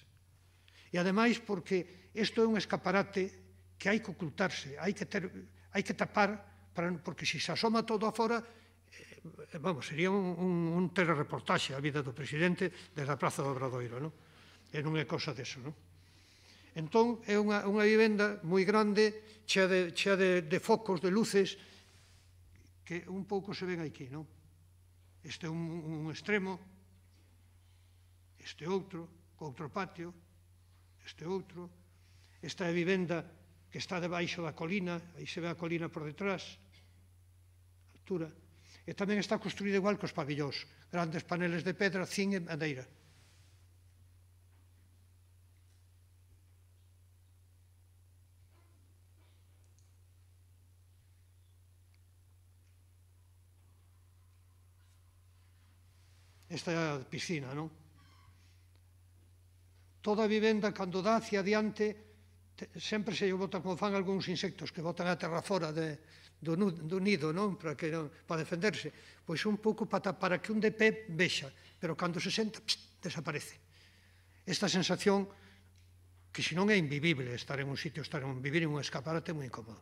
B: E ademais porque isto é un escaparate que hai que ocultarse, hai que, ter, hai que tapar, para, porque se se asoma todo afora, eh, vamos, sería un, un, un telereportaxe a vida do presidente desde a Praza do Obradoiro, non? E non é cosa deso, non? Entón, é unha, unha vivenda moi grande, chea de, chea de, de focos, de luces, que un pouco se ven aquí, non? Este é un, un extremo, este outro, outro patio, este outro, esta é vivenda que está debaixo da colina, aí se ve a colina por detrás, altura, e tamén está construída igual que os pabillós, grandes paneles de pedra, cín e madeira. esta piscina, non? Toda a vivenda, cando dá hacia adiante, te, sempre se bota, como fan algúns insectos, que botan a terra fora de, do, do nido, non? Para, que, non? para defenderse. Pois un pouco para, para que un de pé vexa, pero cando se senta, pss, desaparece. Esta sensación que se non é invivible estar en un sitio, estar en un, vivir en un escaparate moi incómodo.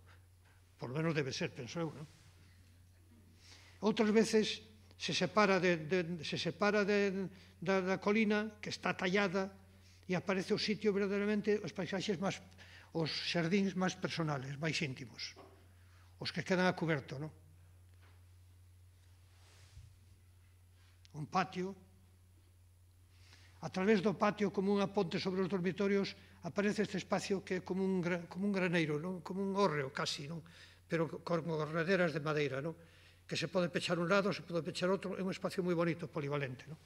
B: Por lo menos debe ser, penso eu, non? Outras veces se separa, de, de, se separa de, da, da colina que está tallada e aparece o sitio verdadeiramente os paisaxes máis os xardíns máis personales, máis íntimos os que quedan a coberto non? un patio a través do patio como unha ponte sobre os dormitorios aparece este espacio que é como un, como un graneiro non? como un hórreo casi non? pero con gorraderas de madeira non? que se pode pechar un lado, se pode pechar outro, é un espacio moi bonito, polivalente. Non?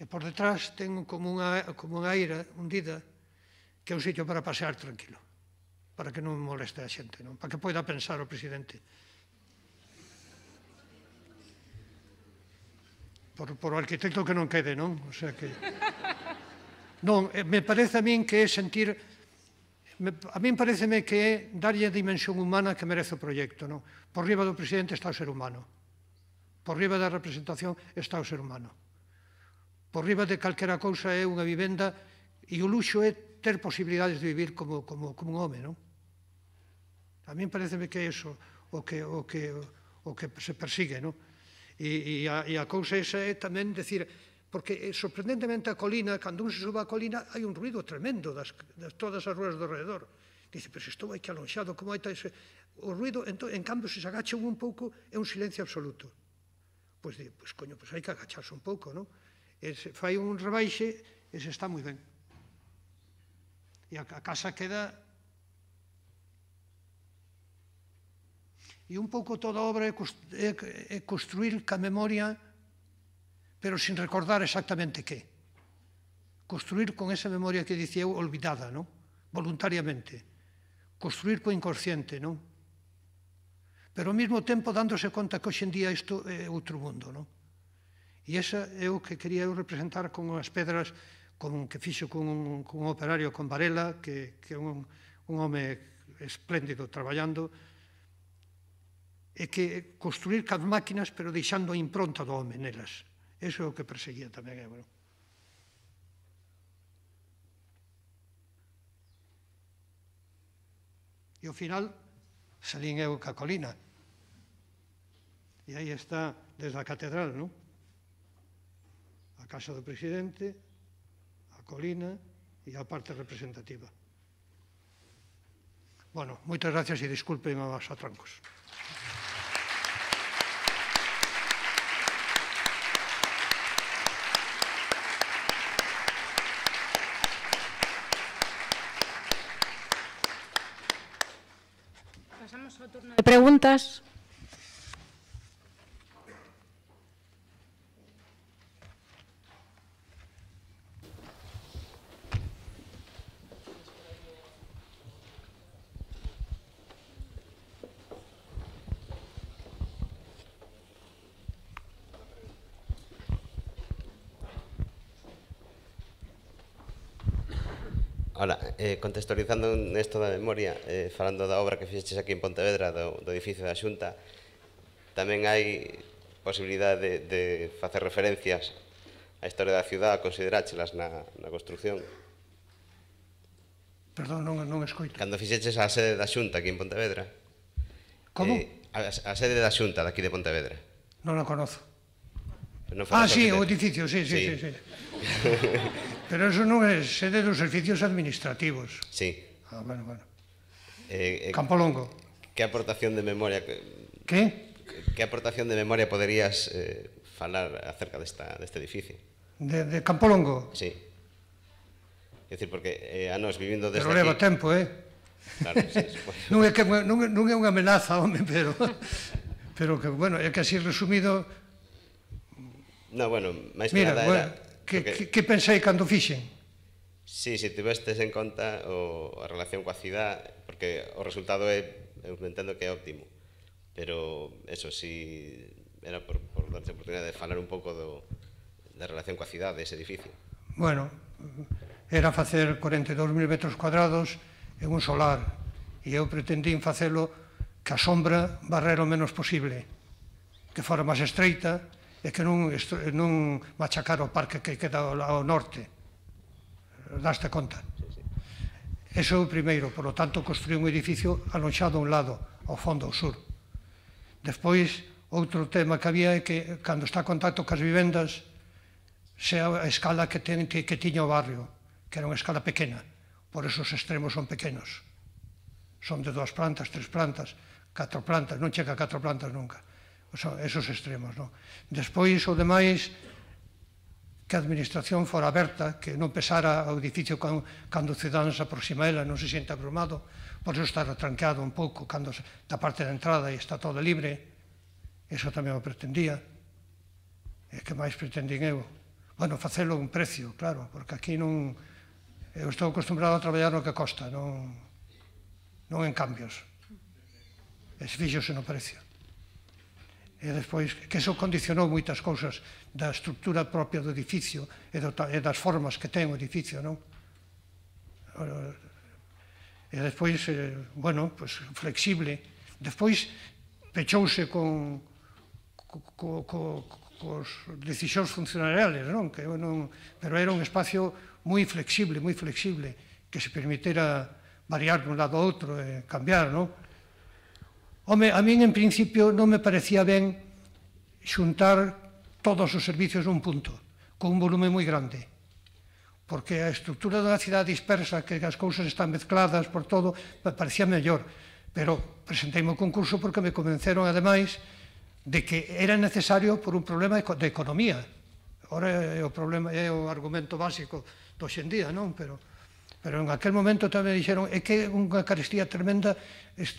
B: E por detrás ten como unha, como unha aira hundida que é un sitio para pasear tranquilo, para que non moleste a xente, non? para que poida pensar o presidente por, por o arquitecto que non quede, non? O sea que... <laughs> Non, eh, me parece a min que é sentir... A min pareceme que é darlle a dimensión humana que merece o proxecto, non? Por riba do presidente está o ser humano. Por riba da representación está o ser humano. Por riba de calquera cousa é unha vivenda e o luxo é ter posibilidades de vivir como, como, como un home, non? A min pareceme que é iso o que, o que, o que se persigue, non? E, e, a, e a cousa esa é tamén decir, porque eh, sorprendentemente a colina, cando un se suba a colina, hai un ruido tremendo das, das todas as ruas do redor. Dice, pero se estou aquí alonxado, como hai ese... O ruido, ento, en cambio, se se agacha un pouco, é un silencio absoluto. Pois, pues, pois pues, coño, pois pues, hai que agacharse un pouco, non? E se fai un rebaixe, e se está moi ben. E a, a casa queda E un pouco toda a obra é, é construir ca memoria, pero sin recordar exactamente que. Construir con esa memoria que dicía eu olvidada, non? Voluntariamente. Construir co inconsciente, non? Pero ao mesmo tempo dándose conta que hoxe en día isto é outro mundo, non? E esa é o que quería eu representar con as pedras con, que fixo con un, con un operario con Varela, que, que é un, un home espléndido traballando, e que construir cas máquinas pero deixando a impronta do home nelas. Eso é o que perseguía tamén Évora. Eh, e ao final salín eu ca colina. E aí está desde a catedral, non? A casa do presidente, a colina e a parte representativa. Bueno, moitas gracias e disculpen aos atrancos.
A: Gracias.
C: eh, contextualizando nesto da memoria, eh, falando da obra que fixeches aquí en Pontevedra, do, do edificio da Xunta, tamén hai posibilidade de, de facer referencias a historia da ciudad, considerachelas na, na construcción.
B: Perdón, non, non escoito.
C: Cando fixeches a sede da Xunta aquí en Pontevedra. Como? Eh, a, a sede da Xunta daqui de Pontevedra. Non a conozo. Non ah, sí, o edificio, sí, sí, sí. sí, sí. <laughs>
B: Pero eso non é sede dos servicios administrativos. Sí. Ah, bueno, bueno.
C: Eh, eh, Campolongo. Que aportación de memoria...
B: Que?
C: Que aportación de memoria poderías eh, falar acerca desta, deste edificio?
B: De, de Campolongo?
C: Sí. É dicir, porque eh, a nos vivindo desde pero leva aquí...
B: tempo, eh? Claro, sí, supoño. non, é que, non, non é unha amenaza, home, pero... pero que, bueno, é que así resumido...
C: No, bueno, máis que Mira, nada bueno,
B: era... Que, que, que pensei cando fixen? Sí,
C: se tivestes en conta o, a relación coa cidade, porque o resultado é, eu entendo que é óptimo, pero eso sí, era por, por darte a oportunidade de falar un pouco do, da relación coa cidade, ese edificio.
B: Bueno, era facer 42.000 metros cuadrados en un solar, e eu pretendín facelo que a sombra barrera o menos posible, que fora máis estreita, e que non, non machacar o parque que queda ao norte. Daste conta? Eso é o primeiro, por lo tanto, construí un edificio alonxado a un lado, ao fondo, ao sur. Despois, outro tema que había é que, cando está a contacto cas vivendas, sea a escala que, ten, que, que tiña o barrio, que era unha escala pequena, por eso os extremos son pequenos. Son de dúas plantas, tres plantas, catro plantas, non chega a catro plantas nunca o sea, esos extremos. Non? Despois, o demais, que a administración fora aberta, que non pesara o edificio cando o cidadán se aproxima a ela, non se sienta abrumado, por eso estar atranqueado un pouco cando se, da parte da entrada e está todo libre, eso tamén o pretendía, e que máis pretendín eu? Bueno, facelo un precio, claro, porque aquí non... Eu estou acostumbrado a traballar no que costa, non, non en cambios. fixo se fixose no precio e despois que eso condicionou moitas cousas da estructura propia do edificio e, do, e das formas que ten o edificio, non? E despois, eh, bueno, pues, flexible. Despois pechouse con co, co, co, cos decisións funcionariales, non? Que non, pero era un espacio moi flexible, moi flexible, que se permitera variar de un lado a outro e cambiar, non? Home, a min en principio non me parecía ben xuntar todos os servicios nun punto, con un volume moi grande, porque a estructura dunha cidade dispersa, que as cousas están mezcladas por todo, me parecía mellor, pero presentei o concurso porque me convenceron, ademais, de que era necesario por un problema de economía. Ora é o problema é o argumento básico do xendía, non? Pero Pero en aquel momento tamén dixeron é que é unha carestía tremenda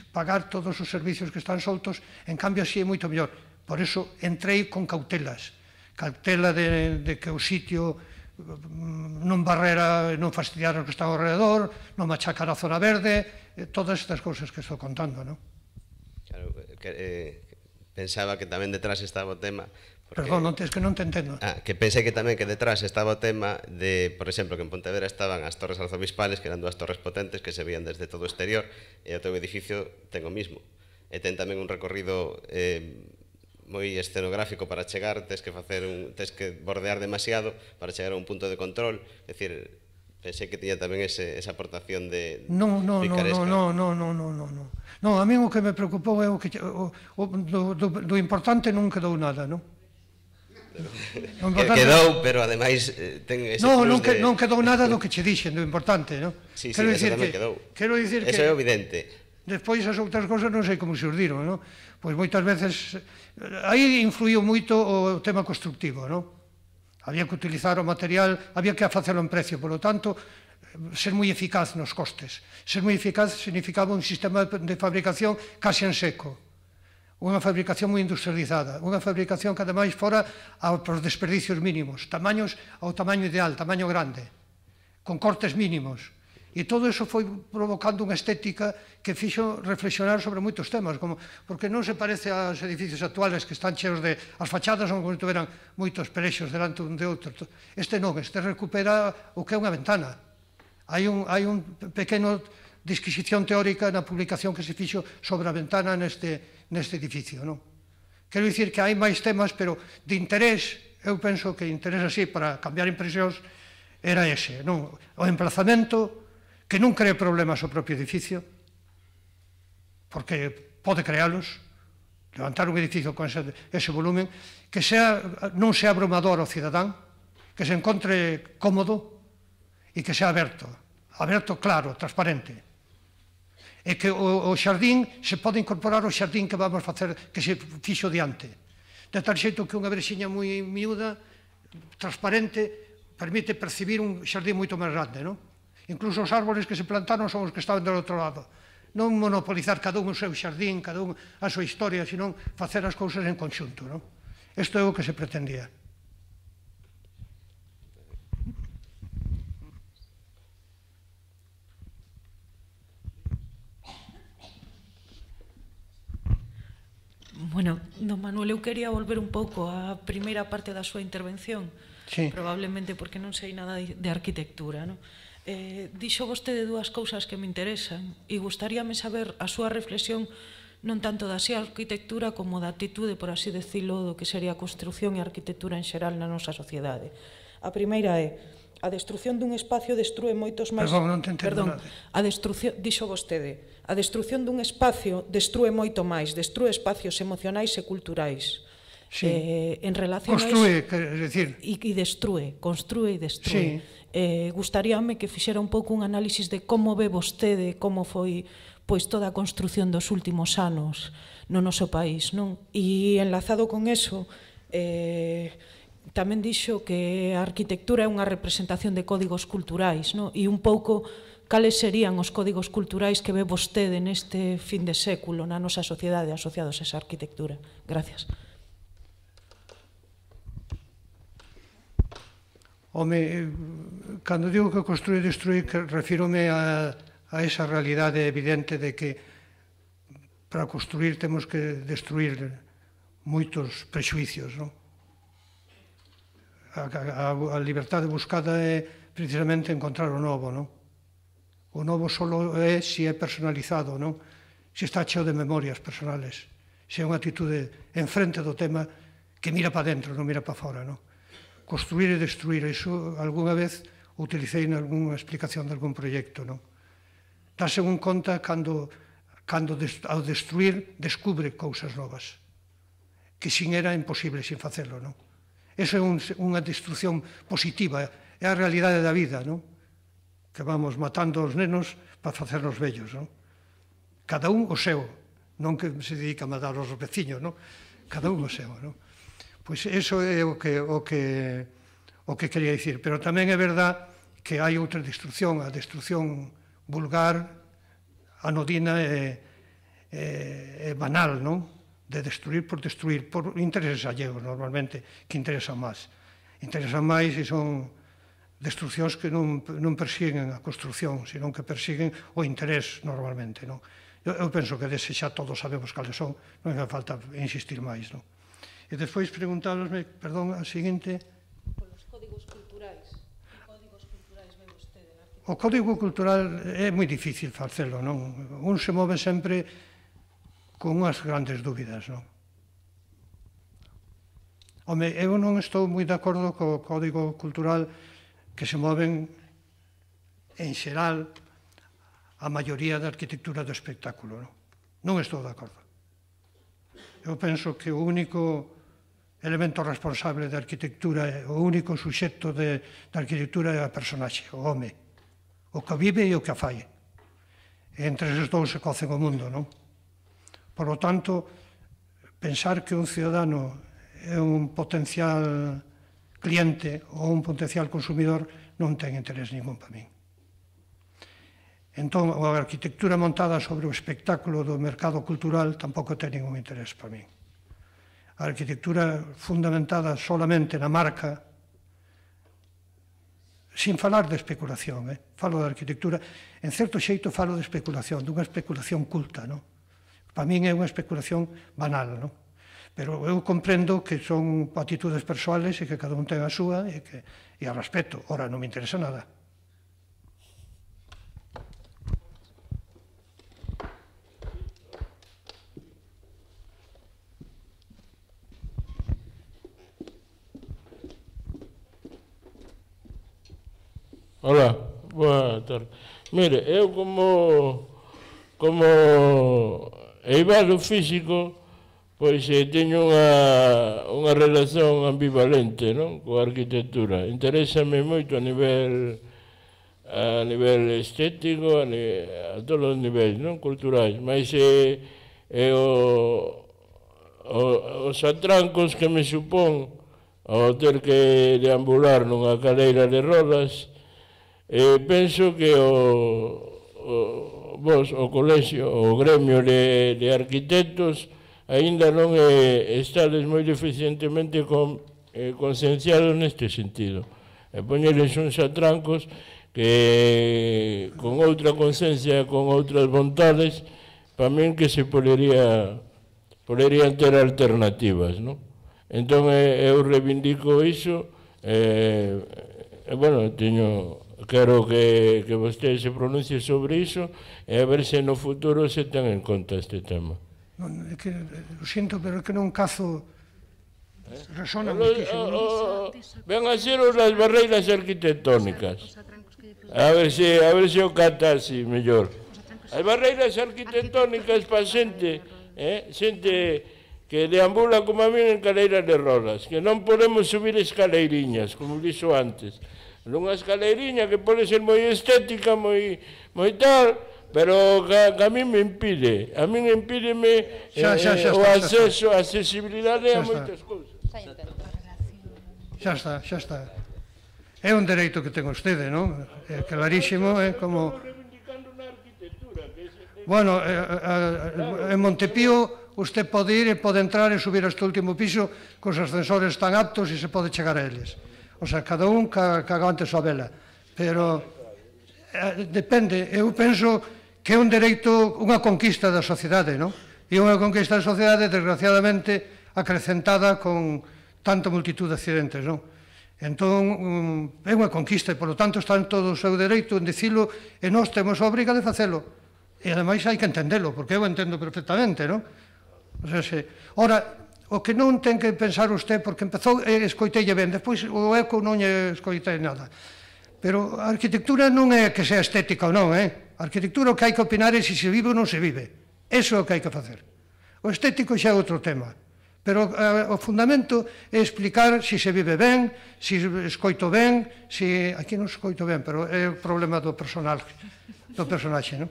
B: pagar todos os servicios que están soltos, en cambio así é moito mellor. Por eso entrei con cautelas, cautela de, de que o sitio mm, non barrera, non fastidiar o que está ao redor, non machacar a zona verde, todas estas cousas que estou contando, non?
C: Claro, eh, que, eh, pensaba que tamén detrás estaba o tema
B: Porque, Perdón, non tens que non te entendo. Ah,
C: que pensei que tamén que detrás estaba o tema de, por exemplo, que en Pontevedra estaban as torres arzobispales, que eran dúas torres potentes que se veían desde todo o exterior, e o teu edificio ten o mismo. E ten tamén un recorrido eh, moi escenográfico para chegar, tes que facer un, tes que bordear demasiado para chegar a un punto de control, é dicir, pensei que tiña tamén ese, esa aportación de No, no, picaresca. no,
B: no, no, no, no, no. No, a mí o que me preocupou é o que o, o, do, do, do importante non quedou nada, non?
C: <laughs> importante... Quedou, pero ademais eh, ten ese no, non, que, de... non
B: quedou nada do que che <laughs> dixen, do importante, non? Sí, sí, quero dicir que, quedou. Quero dicir que... Eso é evidente. Despois as outras cousas non sei como se os non? Pois moitas veces... Aí influiu moito o tema constructivo, non? Había que utilizar o material, había que facelo en precio, polo tanto, ser moi eficaz nos costes. Ser moi eficaz significaba un sistema de fabricación casi en seco unha fabricación moi industrializada, unha fabricación que ademais fora aos desperdicios mínimos, tamaños ao tamaño ideal, tamaño grande, con cortes mínimos. E todo iso foi provocando unha estética que fixo reflexionar sobre moitos temas, como porque non se parece aos edificios actuales que están cheos de as fachadas onde como tuveran moitos perexos delante un de outro. Este non, este recupera o que é unha ventana. Hai un, hai un pequeno disquisición teórica na publicación que se fixo sobre a ventana neste, neste edificio, non? Quero dicir que hai máis temas, pero de interés, eu penso que interés así para cambiar impresións era ese, non? O emplazamento que non cree problemas ao propio edificio, porque pode crealos, levantar un edificio con ese, ese volumen, que sea, non sea abrumador ao cidadán, que se encontre cómodo e que sea aberto, aberto, claro, transparente e que o, o xardín se pode incorporar o xardín que vamos facer que se fixo diante. De tal xeito que unha brexinha moi miúda, transparente, permite percibir un xardín moito máis grande, non? Incluso os árboles que se plantaron son os que estaban do outro lado. Non monopolizar cada un o seu xardín, cada un a súa historia, senón facer as cousas en conxunto, non? Isto é o que se pretendía.
D: Bueno, don Manuel, eu quería volver un pouco á primeira parte da súa intervención, sí. probablemente porque non sei nada de arquitectura, No? Eh, dixo vostede dúas cousas que me interesan e gustaríame saber a súa reflexión non tanto da súa arquitectura como da atitude, por así decirlo, do que sería a construción e a arquitectura en xeral na nosa sociedade. A primeira é, a destrucción dun espacio destrue moitos máis... Perdón, non te entendo Perdón, nada. a destrucción, dixo vostede, A destrucción dun espacio destrue moito máis, destrue espacios emocionais e culturais. Sí. Eh, en relación Construe, a
B: eso, decir...
D: E, e destrue, construe e destrue. Sí. Eh, gustaríame que fixera un pouco un análisis de como ve vostede, como foi pois toda a construción dos últimos anos no noso país, non? E enlazado con eso, eh, tamén dixo que a arquitectura é unha representación de códigos culturais, non? E un pouco cales serían os códigos culturais que ve vostede neste fin de século na nosa sociedade asociados a esa arquitectura? Gracias.
B: Home, eh, cando digo que construí e destruí, refírome a, a esa realidade evidente de que para construir temos que destruir moitos prexuicios, non? A, a, a liberdade buscada é precisamente encontrar o novo, non? O novo solo é se é personalizado, non? Se está cheo de memorias personales. Se é unha actitude frente do tema que mira para dentro, non mira para fora, non? Construir e destruir, iso algunha vez utilicei en algunha explicación de algún proxecto, non? Dase un conta cando, cando ao destruir descubre cousas novas que sin era imposible sin facelo, non? Eso é un, unha destrucción positiva, é a realidade da vida, non? que vamos matando os nenos para facernos vellos, non? Cada un o seu, non que se dedica a matar os veciños, non? Cada un o seu, non? Pois eso é o que, o que, o que quería dicir. Pero tamén é verdad que hai outra destrucción, a destrucción vulgar, anodina e, e, e banal, non? De destruir por destruir, por intereses alleos normalmente, que interesan máis. Interesan máis e son destruccións que non, non persiguen a construción, senón que persiguen o interés normalmente. Non? Eu, eu penso que dese xa todos sabemos cales son, non é falta insistir máis. Non? E despois preguntárosme, perdón, a seguinte...
D: Polos códigos culturais. Que códigos culturais ve vostede?
B: O código cultural é moi difícil facelo, non? Un se move sempre con unhas grandes dúbidas, non? Home, eu non estou moi de acordo co Código Cultural que se moven en xeral a maioría da arquitectura do espectáculo. Non, non estou de acordo. Eu penso que o único elemento responsable da arquitectura, o único suxecto de, da arquitectura é a personaxe, o home, o que vive e o que a fai. entre esos dous se cocen o mundo, non? Por lo tanto, pensar que un ciudadano é un potencial cliente ou un potencial consumidor non ten interés ningún para min. Entón, a arquitectura montada sobre o espectáculo do mercado cultural tampouco ten ningún interés para min. A arquitectura fundamentada solamente na marca, sin falar de especulación, eh? falo de arquitectura, en certo xeito falo de especulación, dunha especulación culta, non? Para min é unha especulación banal, non? Pero eu comprendo que son actitudes persoales e que cada un ten a súa e que e a respecto. Ora, non me interesa nada.
E: Hola, boa tarde. Mire, eu como como eivado físico, pois eh, teño unha, unha relación ambivalente non? coa arquitectura. Interésame moito a nivel a nivel estético, a, nivel, a todos os niveis non? culturais, mas eh, eh, o, o, os atrancos que me supón ao ter que deambular nunha cadeira de rodas, eh, penso que o, o, vos, o colexio, o gremio de, de arquitectos, ainda non é, eh, estades moi deficientemente con, eh, concienciados neste sentido. E poñeles uns atrancos que con outra conciencia, con outras vontades, para min que se podería, poderían ter alternativas, non? Entón, eh, eu reivindico iso, eh, eh, bueno, teño quero que, que vostede se pronuncie sobre iso e a ver se no futuro se ten en conta este tema
B: non, che, eh, lo sento que non caso eh? resona eh, oh, oh,
E: oh, Ven a ser as barreiras arquitectónicas. A ver se, a ver se o canta así mellor. As barreiras arquitectónicas para xente, eh, xente eh, que deambula como a min en caleiras de rolas, que non podemos subir escaleiriñas, como dixo antes. Unha escaleiriña que pode ser moi estética, moi, moi tal, Pero a, a mí me impide, a mí me impide me, xa, xa, xa, eh, o acceso, a accesibilidade a moitas cousas.
B: Xa está, xa está. É un dereito que ten vostede, non? É eh, clarísimo, é ¿eh? como... Bueno, eh, a, a, en Montepío usted pode ir e pode entrar e subir este último piso cos ascensores tan aptos e se pode chegar a eles. O sea, cada un ca, antes a vela. Pero depende, eu penso que é un dereito, unha conquista da sociedade, non? E unha conquista da sociedade, desgraciadamente, acrecentada con tanta multitud de accidentes, non? Entón, mm, é unha conquista e, polo tanto, está en todo o seu dereito en dicilo e nós temos a obriga de facelo. E, ademais, hai que entendelo, porque eu entendo perfectamente, non? O sea, se... Ora, o que non ten que pensar usted, porque empezou, eh, escoitelle ben, despois o eco non lle escoitei nada. Pero a arquitectura non é que sea estética ou non, eh? Arquitectura o que hai que opinar é se se vive ou non se vive. Eso é o que hai que facer. O estético xa é outro tema. Pero eh, o fundamento é explicar se se vive ben, se escoito ben, se... Aquí non escoito ben, pero é o problema do personal, do personaxe, non?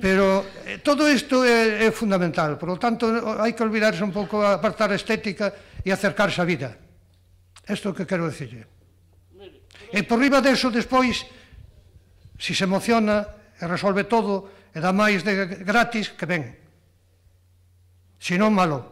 B: Pero eh, todo isto é, é fundamental, por lo tanto, hai que olvidarse un pouco a apartar a estética e acercarse á vida. Isto é o que quero dicirle. E por riba deso, despois, se se emociona, e resolve todo e dá máis de gratis que ben. Si non, malo.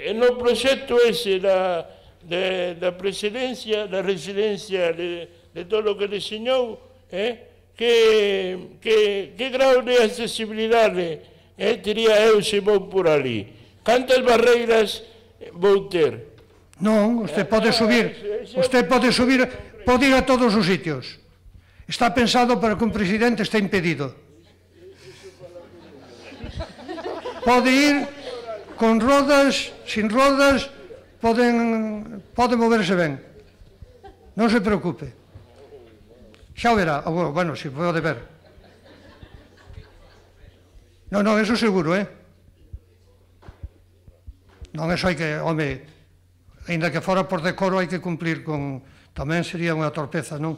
E: E, no proxecto ese da, da, da presidencia, da residencia de, de todo o que diseñou, eh, que, que, que grau de accesibilidade eh, tería eu se vou por ali? Cantas barreiras vou ter?
B: Non, usted pode ah, subir, usted pode subir Pode ir a todos os sitios. Está pensado para que un presidente está impedido. Pode ir con rodas, sin rodas, poden, pode moverse ben. Non se preocupe. Xa o verá, oh, o, bueno, si pode ver. Non, non, eso seguro, eh? Non, eso hai que, home, ainda que fora por decoro hai que cumplir con, Tamén sería unha torpeza non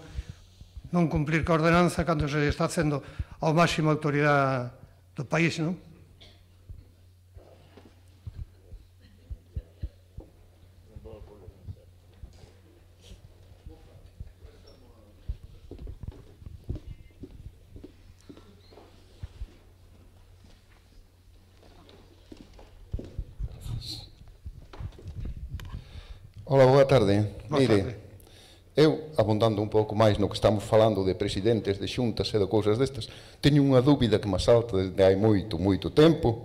B: non cumplir coa ordenanza cando se está facendo ao máximo autoridade do país, non?
D: Ola, boa tarde. Boa tarde. Mire, Eu, abondando un pouco máis no que estamos falando de presidentes, de xuntas e de cousas destas, teño unha dúbida que me salta desde hai moito, moito tempo,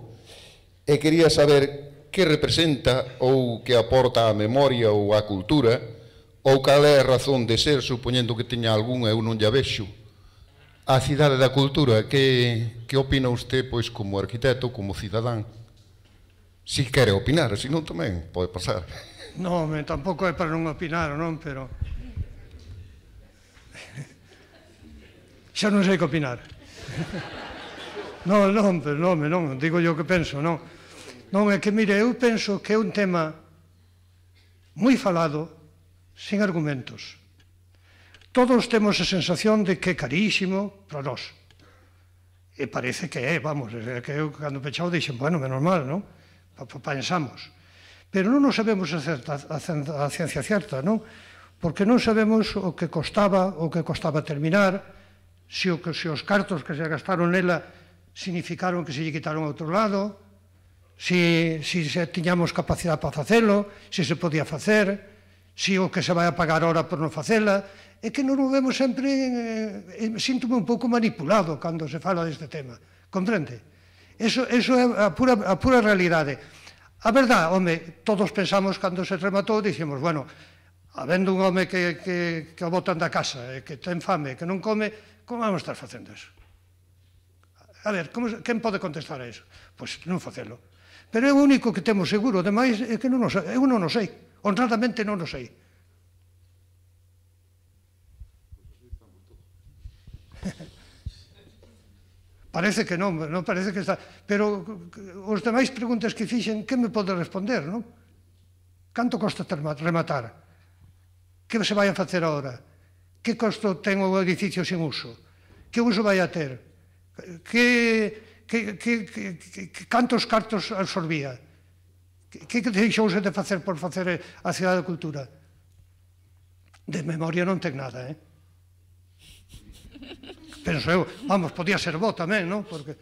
D: e quería saber que representa ou que aporta a memoria ou a cultura, ou cal é a razón de ser, supoñendo que teña algún eu non lle vexo, a cidade da cultura, que, que opina usted, pois, como arquitecto, como cidadán? Si quere opinar, se non tamén
B: pode pasar. Non, tampouco é para non opinar, non, pero xa non sei que opinar. non, non, pero non, non, digo yo que penso, non. Non, é que, mire, eu penso que é un tema moi falado, sin argumentos. Todos temos a sensación de que é carísimo para nós. E parece que é, vamos, é que eu cando pechado dixen, bueno, menos mal, non? Pa, pa, pensamos. Pero non nos sabemos a, certa, a, a ciencia certa, non? Porque non sabemos o que costaba, o que costaba terminar, se, o, se os cartos que se gastaron nela significaron que se lle quitaron a outro lado, se, se, se tiñamos capacidade para facelo, se se podía facer, se o que se vai a pagar ahora por non facela, é que non o vemos sempre, eh, eh, síntome un pouco manipulado cando se fala deste tema, comprende? Eso, eso é a pura, a pura realidade. A verdad, home, todos pensamos cando se rematou, dicimos, bueno, habendo un home que, que, que o botan da casa, eh, que ten fame, que non come, Como vamos estar facendo eso? A ver, como, quen pode contestar a eso? Pois non facelo. Pero é o único que temos seguro, demais é que non o sei, eu non o sei, honradamente non o sei. <laughs> parece que non, non parece que está, pero os demais preguntas que fixen, que me pode responder, non? Canto costa rematar? Que se vai a facer agora? que costo ten o edificio sen uso? Que uso vai a ter? Que, que, que, que, que cantos cartos absorbía? Que, que deixouse de facer por facer a cidade da cultura? De memoria non ten nada, eh? Penso eu, vamos, podía ser bo tamén, non? Porque,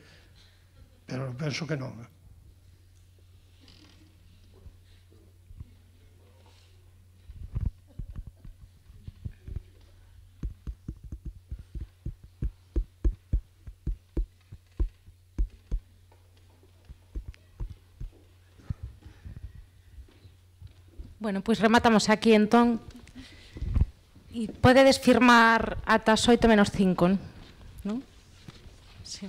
B: pero penso que non. Eh?
A: Bueno, pues rematamos aquí entonces, y podedes firmar ata as 8 menos 5, ¿no?
D: Sí.